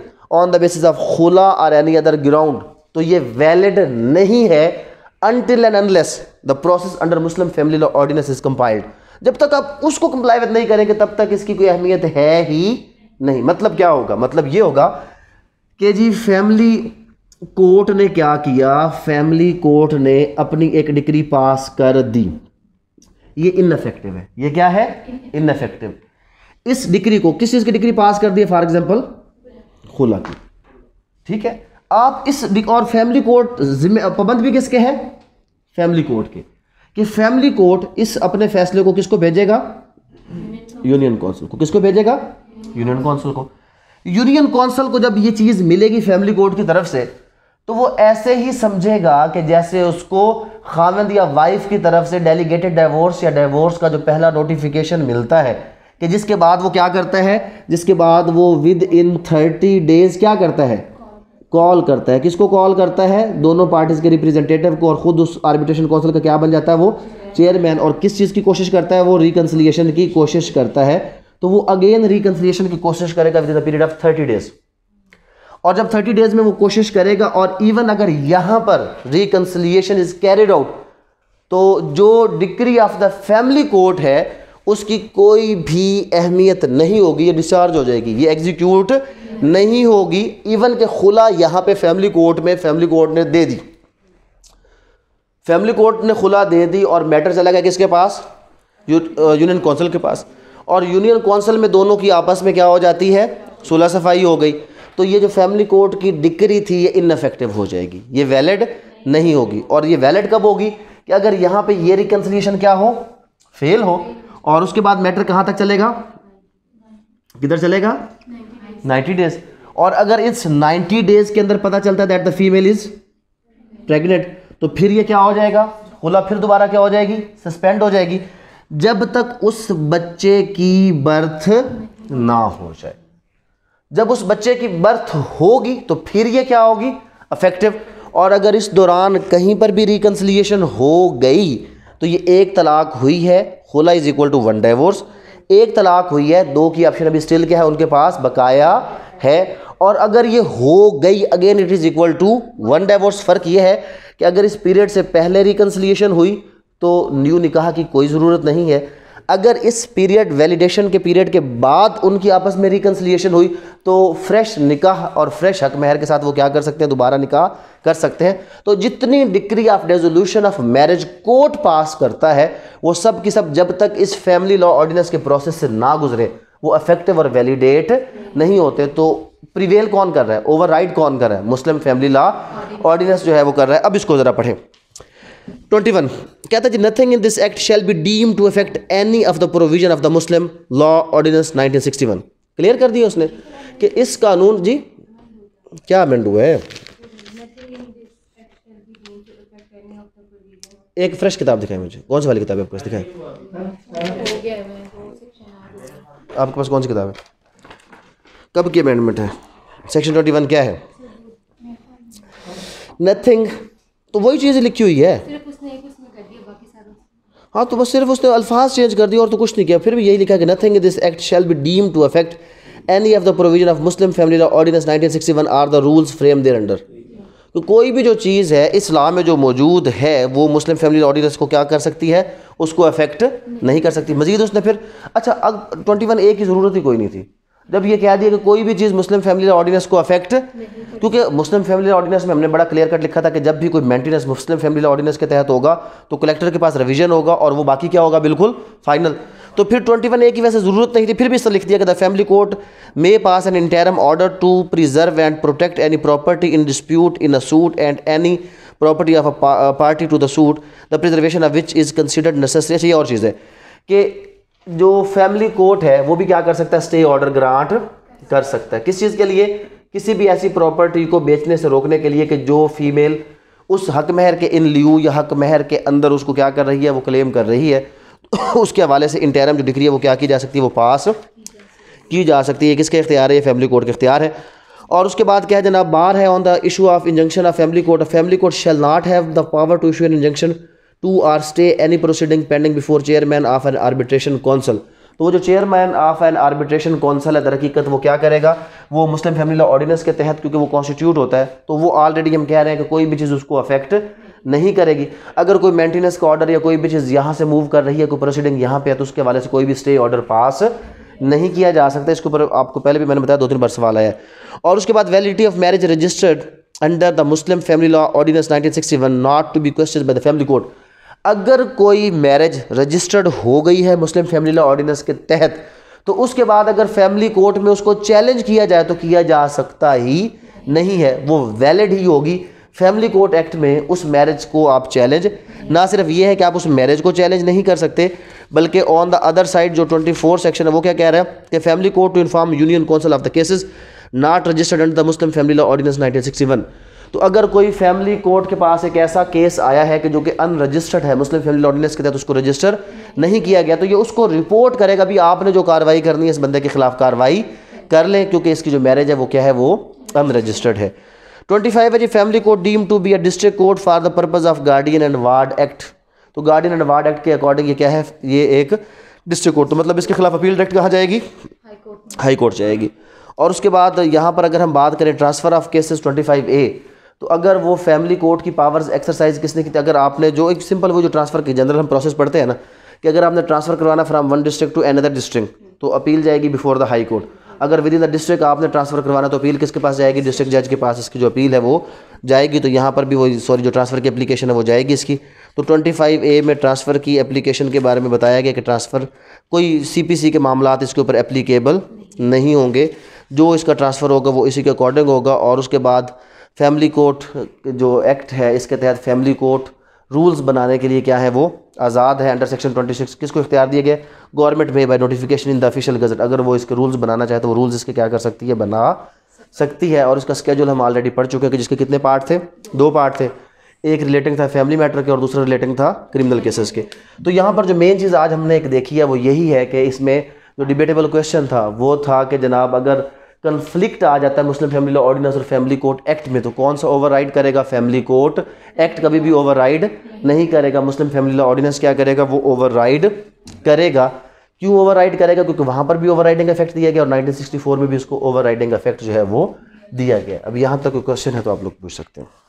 on the basis of khula और एनी अदर ग्राउंड तो ये वैलिड नहीं है until and unless the process under Muslim family law ordinance is compiled जब तक आप उसको कंप्लाई विद नहीं करेंगे तब तक इसकी कोई अहमियत है ही नहीं मतलब क्या होगा मतलब ये होगा कि जी फैमिली कोर्ट ने क्या किया फैमिली कोर्ट ने अपनी एक डिग्री पास कर दी ये इनफेक्टिव है ये क्या है इनफेक्टिव इस डिग्री को किस चीज़ की डिग्री पास कर दी फॉर एग्जाम्पल खुला की ठीक है आप इस और फैमिली कोर्ट पाबंद भी किसके हैं फैमिली कोर्ट के कि फैमिली कोर्ट इस अपने फैसले को किसको भेजेगा यूनियन काउंसिल को किसको भेजेगा यूनियन काउंसिल को यूनियन काउंसिल को जब ये चीज़ मिलेगी फैमिली कोर्ट की तरफ से तो वो ऐसे ही समझेगा कि जैसे उसको खाविंद या वाइफ की तरफ से डेलीगेटेड डाइवोर्स या डाइवोर्स का जो पहला नोटिफिकेशन मिलता है कि जिसके बाद वो क्या करता है जिसके बाद वो विद इन थर्टी डेज क्या करता है कॉल करता है किसको कॉल करता है दोनों पार्टीज के रिप्रेजेंटेटिव को और ख़ुद उस आर्बिट्रेशन काउंसिल का क्या बन जाता है वो चेयरमैन और किस चीज़ की कोशिश करता है वो रिकन्सिलियेशन की कोशिश करता है तो वो अगेन रिकन्सिलियेशन की कोशिश करेगा within the period of thirty days और जब थर्टी डेज में वो कोशिश करेगा और इवन अगर यहाँ पर रिकन्सिलियेशन इज कैरिड आउट तो जो decree of the family court है उसकी कोई भी अहमियत नहीं होगी ये डिस्चार्ज हो जाएगी ये एग्जीक्यूट नहीं होगी इवन के खुला यहां पे फैमिली कोर्ट में फैमिली कोर्ट ने दे दी फैमिली कोर्ट ने खुला दे दी और मैटर चला गया किसके पास यूनियन काउंसिल uh, के पास और यूनियन काउंसिल में दोनों की आपस में क्या हो जाती है सुलह सफाई हो गई तो ये जो फैमिली कोर्ट की डिक्री थी ये इनफेक्टिव हो जाएगी ये वैलिड नहीं होगी और ये वैलिड कब होगी कि अगर यहाँ पे ये रिकन्सिलेशन क्या हो फेल हो और उसके बाद मैटर कहाँ तक चलेगा किधर चलेगा नाइन्टी डेज और अगर इस नाइन्टी डेज के अंदर पता चलता है that the female is pregnant तो फिर ये क्या हो जाएगा खुला फिर दोबारा क्या हो जाएगी सस्पेंड हो जाएगी जब तक उस बच्चे की बर्थ ना हो जाए जब उस बच्चे की बर्थ होगी तो फिर ये क्या होगी अफेक्टिव और अगर इस दौरान कहीं पर भी रिकन्सिलिएशन हो गई तो ये एक तलाक हुई है khula is equal to one divorce एक तलाक हुई है दो की ऑप्शन अभी स्टिल क्या है उनके पास बकाया है और अगर ये हो गई again it is equal to one divorce फ़र्क ये है कि अगर इस पीरियड से पहले रिकन्सलिएशन हुई तो न्यू निकाह की कोई ज़रूरत नहीं है अगर इस पीरियड वैलिडेशन के पीरियड के बाद उनकी आपस में रिकन्सिलियेशन हुई तो फ्रेश निकाह और फ्रेश हक महर के साथ वो क्या कर सकते हैं दोबारा निकाह कर सकते हैं तो जितनी decree of resolution of marriage court pass करता है वो सब की सब जब तक इस फैमिली लॉ ऑर्डिनेंस के प्रोसेस से ना गुजरे वो अफेक्टिव और वैलिडेट नहीं होते तो प्रिवेल कौन कर रहा है ओवर कौन कर रहा है मुस्लिम फैमिली लॉ ऑर्डिनेंस जो है वो कर रहा है अब इसको ज़रा पढ़ें ट्वेंटी वन कहता है जी nothing in this act shall be deem to affect any of the provision of the Muslim law ordinance nineteen sixty one clear कर दिया उसने कि इस कानून जी क्या मेंडू है एक फ्रेश किताब दिखाई मुझे कौन सी वाली किताब है आपके पास दिखाई आपके पास कौन सी किताब है कब की अमेंडमेंट है सेक्शन ट्वेंटी वन क्या है नथिंग तो वही चीज़ लिखी हुई है हाँ तो बस सिर्फ उसने अल्फाज चेंज कर दिया और तो कुछ नहीं किया फिर भी यही लिखा कि nothing this act shall be deem to affect any of the provision of Muslim family law ordinance 1961 or the rules frame there under तो कोई भी जो चीज़ है इस्लाम में जो मौजूद है वो मुस्लिम फैमिली ऑर्डिनेंस को क्या कर सकती है उसको अफेक्ट नहीं कर सकती मजीद उसने फिर अच्छा अब ट्वेंटी वन ए की ज़रूरत ही कोई नहीं थी जब ये कह दिया कि कोई भी चीज़ मुस्लिम फैमिली ऑर्डिनेंस को अफेक्ट क्योंकि मुस्लिम फैमिली ऑर्डिनेंस में हमने बड़ा क्लियर कट लिखा था कि जब भी कोई मेंटेनेंस मुस्लिम फैमिली ऑर्डिनेंस के तहत होगा तो कलेक्टर के पास रिविजन होगा और वो बाकी क्या होगा बिल्कुल फाइनल तो फिर ट्वेंटी वन ए की वैसे ज़रूरत नहीं थी फिर भी इससे लिख दिया कि the family court may pass an interim order to preserve and protect any property in dispute in a suit and any property of a party to the suit the preservation of which is considered necessary और चीज़ है कि जो family court है वो भी क्या कर सकता है स्टे ऑर्डर ग्रांट कर सकता है किस चीज़ के लिए किसी भी ऐसी प्रॉपर्टी को बेचने से रोकने के लिए कि जो फीमेल उस हक महर के इन लियू या हक महर के अंदर उसको क्या कर रही है वो क्लेम कर रही है उसके हवाले से इंटरम जो डिग्री है वो क्या की जा सकती है वो पास की जा सकती है किसके इख्तियार है फैमिली कोर्ट के इख्तियार है और उसके बाद क्या है जनाब बार है on the issue of injunction of family court family court shall not have the power to issue an injunction to or stay any proceeding pending before chairman of an arbitration council तो वो जो chairman of an arbitration council है दरकीकत वो क्या करेगा वो मुस्लिम family law ordinance के तहत क्योंकि वो कॉन्स्टिट्यूट होता है तो वो ऑलरेडी हम कह रहे हैं कि कोई भी चीज़ उसको अफेक्ट नहीं करेगी अगर कोई मेंटेनेंस का ऑर्डर या कोई भी चीज़ यहाँ से मूव कर रही है कोई प्रोसीडिंग यहाँ पे है तो उसके वाले से कोई भी स्टे ऑर्डर पास नहीं किया जा सकता इसके ऊपर आपको पहले भी मैंने बताया दो तीन बार सवाल आया और उसके बाद validity of marriage registered under the Muslim family law ordinance one not to be question by the family court अगर कोई मैरिज रजिस्टर्ड हो गई है मुस्लिम फैमिली लॉ ऑर्डिनेंस के तहत तो उसके बाद अगर फैमिली कोर्ट में उसको चैलेंज किया जाए तो किया जा सकता ही नहीं है वो वैलिड ही होगी फैमिली कोर्ट एक्ट में उस मैरिज को आप चैलेंज ना सिर्फ ये है कि आप उस मैरिज को चैलेंज नहीं कर सकते बल्कि ऑन द अदर साइड जो 24 सेक्शन है वो क्या कह रहा है कि family court to inform union council of the cases not registered under the Muslim family law ordinance 1961 तो अगर कोई फैमिली कोर्ट के पास एक ऐसा केस आया है कि जो कि अनरजिस्टर्ड है मुस्लिम फैमिली ऑर्डिनेंस के तहत उसको रजिस्टर नहीं किया गया तो ये उसको रिपोर्ट करेगा भी आपने जो कार्रवाई करनी है इस बंदे के खिलाफ कार्रवाई कर लें क्योंकि इसकी जो मैरिज है वो क्या है वो अनरजिस्टर्ड है ट्वेंटी फाइव है जी family court deem to be a district court for the purpose of guardian and ward act तो गार्डियन एंड वार्ड एक्ट के अकॉर्डिंग ये क्या है ये एक डिस्ट्रिक्ट कोर्ट तो मतलब इसके खिलाफ अपील डायरेक्ट कहाँ जाएगी हाई कोर्ट जाएगी और उसके बाद यहाँ पर अगर हम बात करें transfer of cases twenty five A तो अगर वो फैमिली कोर्ट की पावर्स एक्सरसाइज किसने की थी अगर आपने जो एक सिंपल वो जो ट्रांसफ़र की जनरल हम प्रोसेस पढ़ते हैं ना कि अगर आपने ट्रांसफ़र करवाना from one district to another district तो अपील जाएगी बिफोर द हाई कोर्ट अगर विद इन द डिस्ट्रिक्ट आपने ट्रांसफ़र करवाना तो अपील किसके पास जाएगी डिस्ट्रिक्ट जज के पास इसकी जो अपील है वो जाएगी तो यहाँ पर भी वो सॉरी जो ट्रांसफ़र की एप्लीकेशन है वो जाएगी इसकी तो 25 ए में ट्रांसफ़र की एप्लीकेशन के बारे में बताया गया कि ट्रांसफ़र कोई सीपीसी के मामला इसके ऊपर एप्लीकेबल नहीं होंगे जो इसका ट्रांसफ़र होगा वो इसी के अकॉर्डिंग होगा और उसके बाद फैमिली कोर्ट जो एक्ट है इसके तहत फैमिली कोर्ट रूल्स बनाने के लिए क्या है वो आज़ाद है अंडर सेक्शन 26 किसको इख्तियार दिया गया गवर्नमेंट में by notification in the official gazette अगर वो इसके रूल्स बनाना चाहे तो वो रूल्स इसके क्या कर सकती है बना सकती है और इसका स्केड्यूल हम ऑलरेडी पढ़ चुके हैं कि जिसके कितने पार्ट थे दो पार्ट थे एक रिलेटिंग था फैमिली मैटर के और दूसरा रिलेटिंग था क्रिमिनल केसेस के तो यहाँ पर जो मेन चीज़ आज हमने एक देखी है वो यही है कि इसमें जो डिबेटेबल क्वेश्चन था वो था कि जनाब अगर कंफ्लिक्ट आ जाता है मुस्लिम फैमिली लॉ ऑर्डिनेंस और फैमिली कोर्ट एक्ट में तो कौन सा ओवरराइड करेगा फैमिली कोर्ट एक्ट कभी भी ओवरराइड नहीं करेगा मुस्लिम फैमिली लॉ ऑर्डिनेंस क्या करेगा वो ओवरराइड करेगा क्यों ओवरराइड करेगा क्योंकि वहाँ पर भी ओवरराइडिंग इफेक्ट दिया गया और 1964 में भी ओवर ओवरराइडिंग इफेक्ट जो है वो दिया गया अब यहाँ तक कोई क्वेश्चन है तो आप लोग पूछ सकते हैं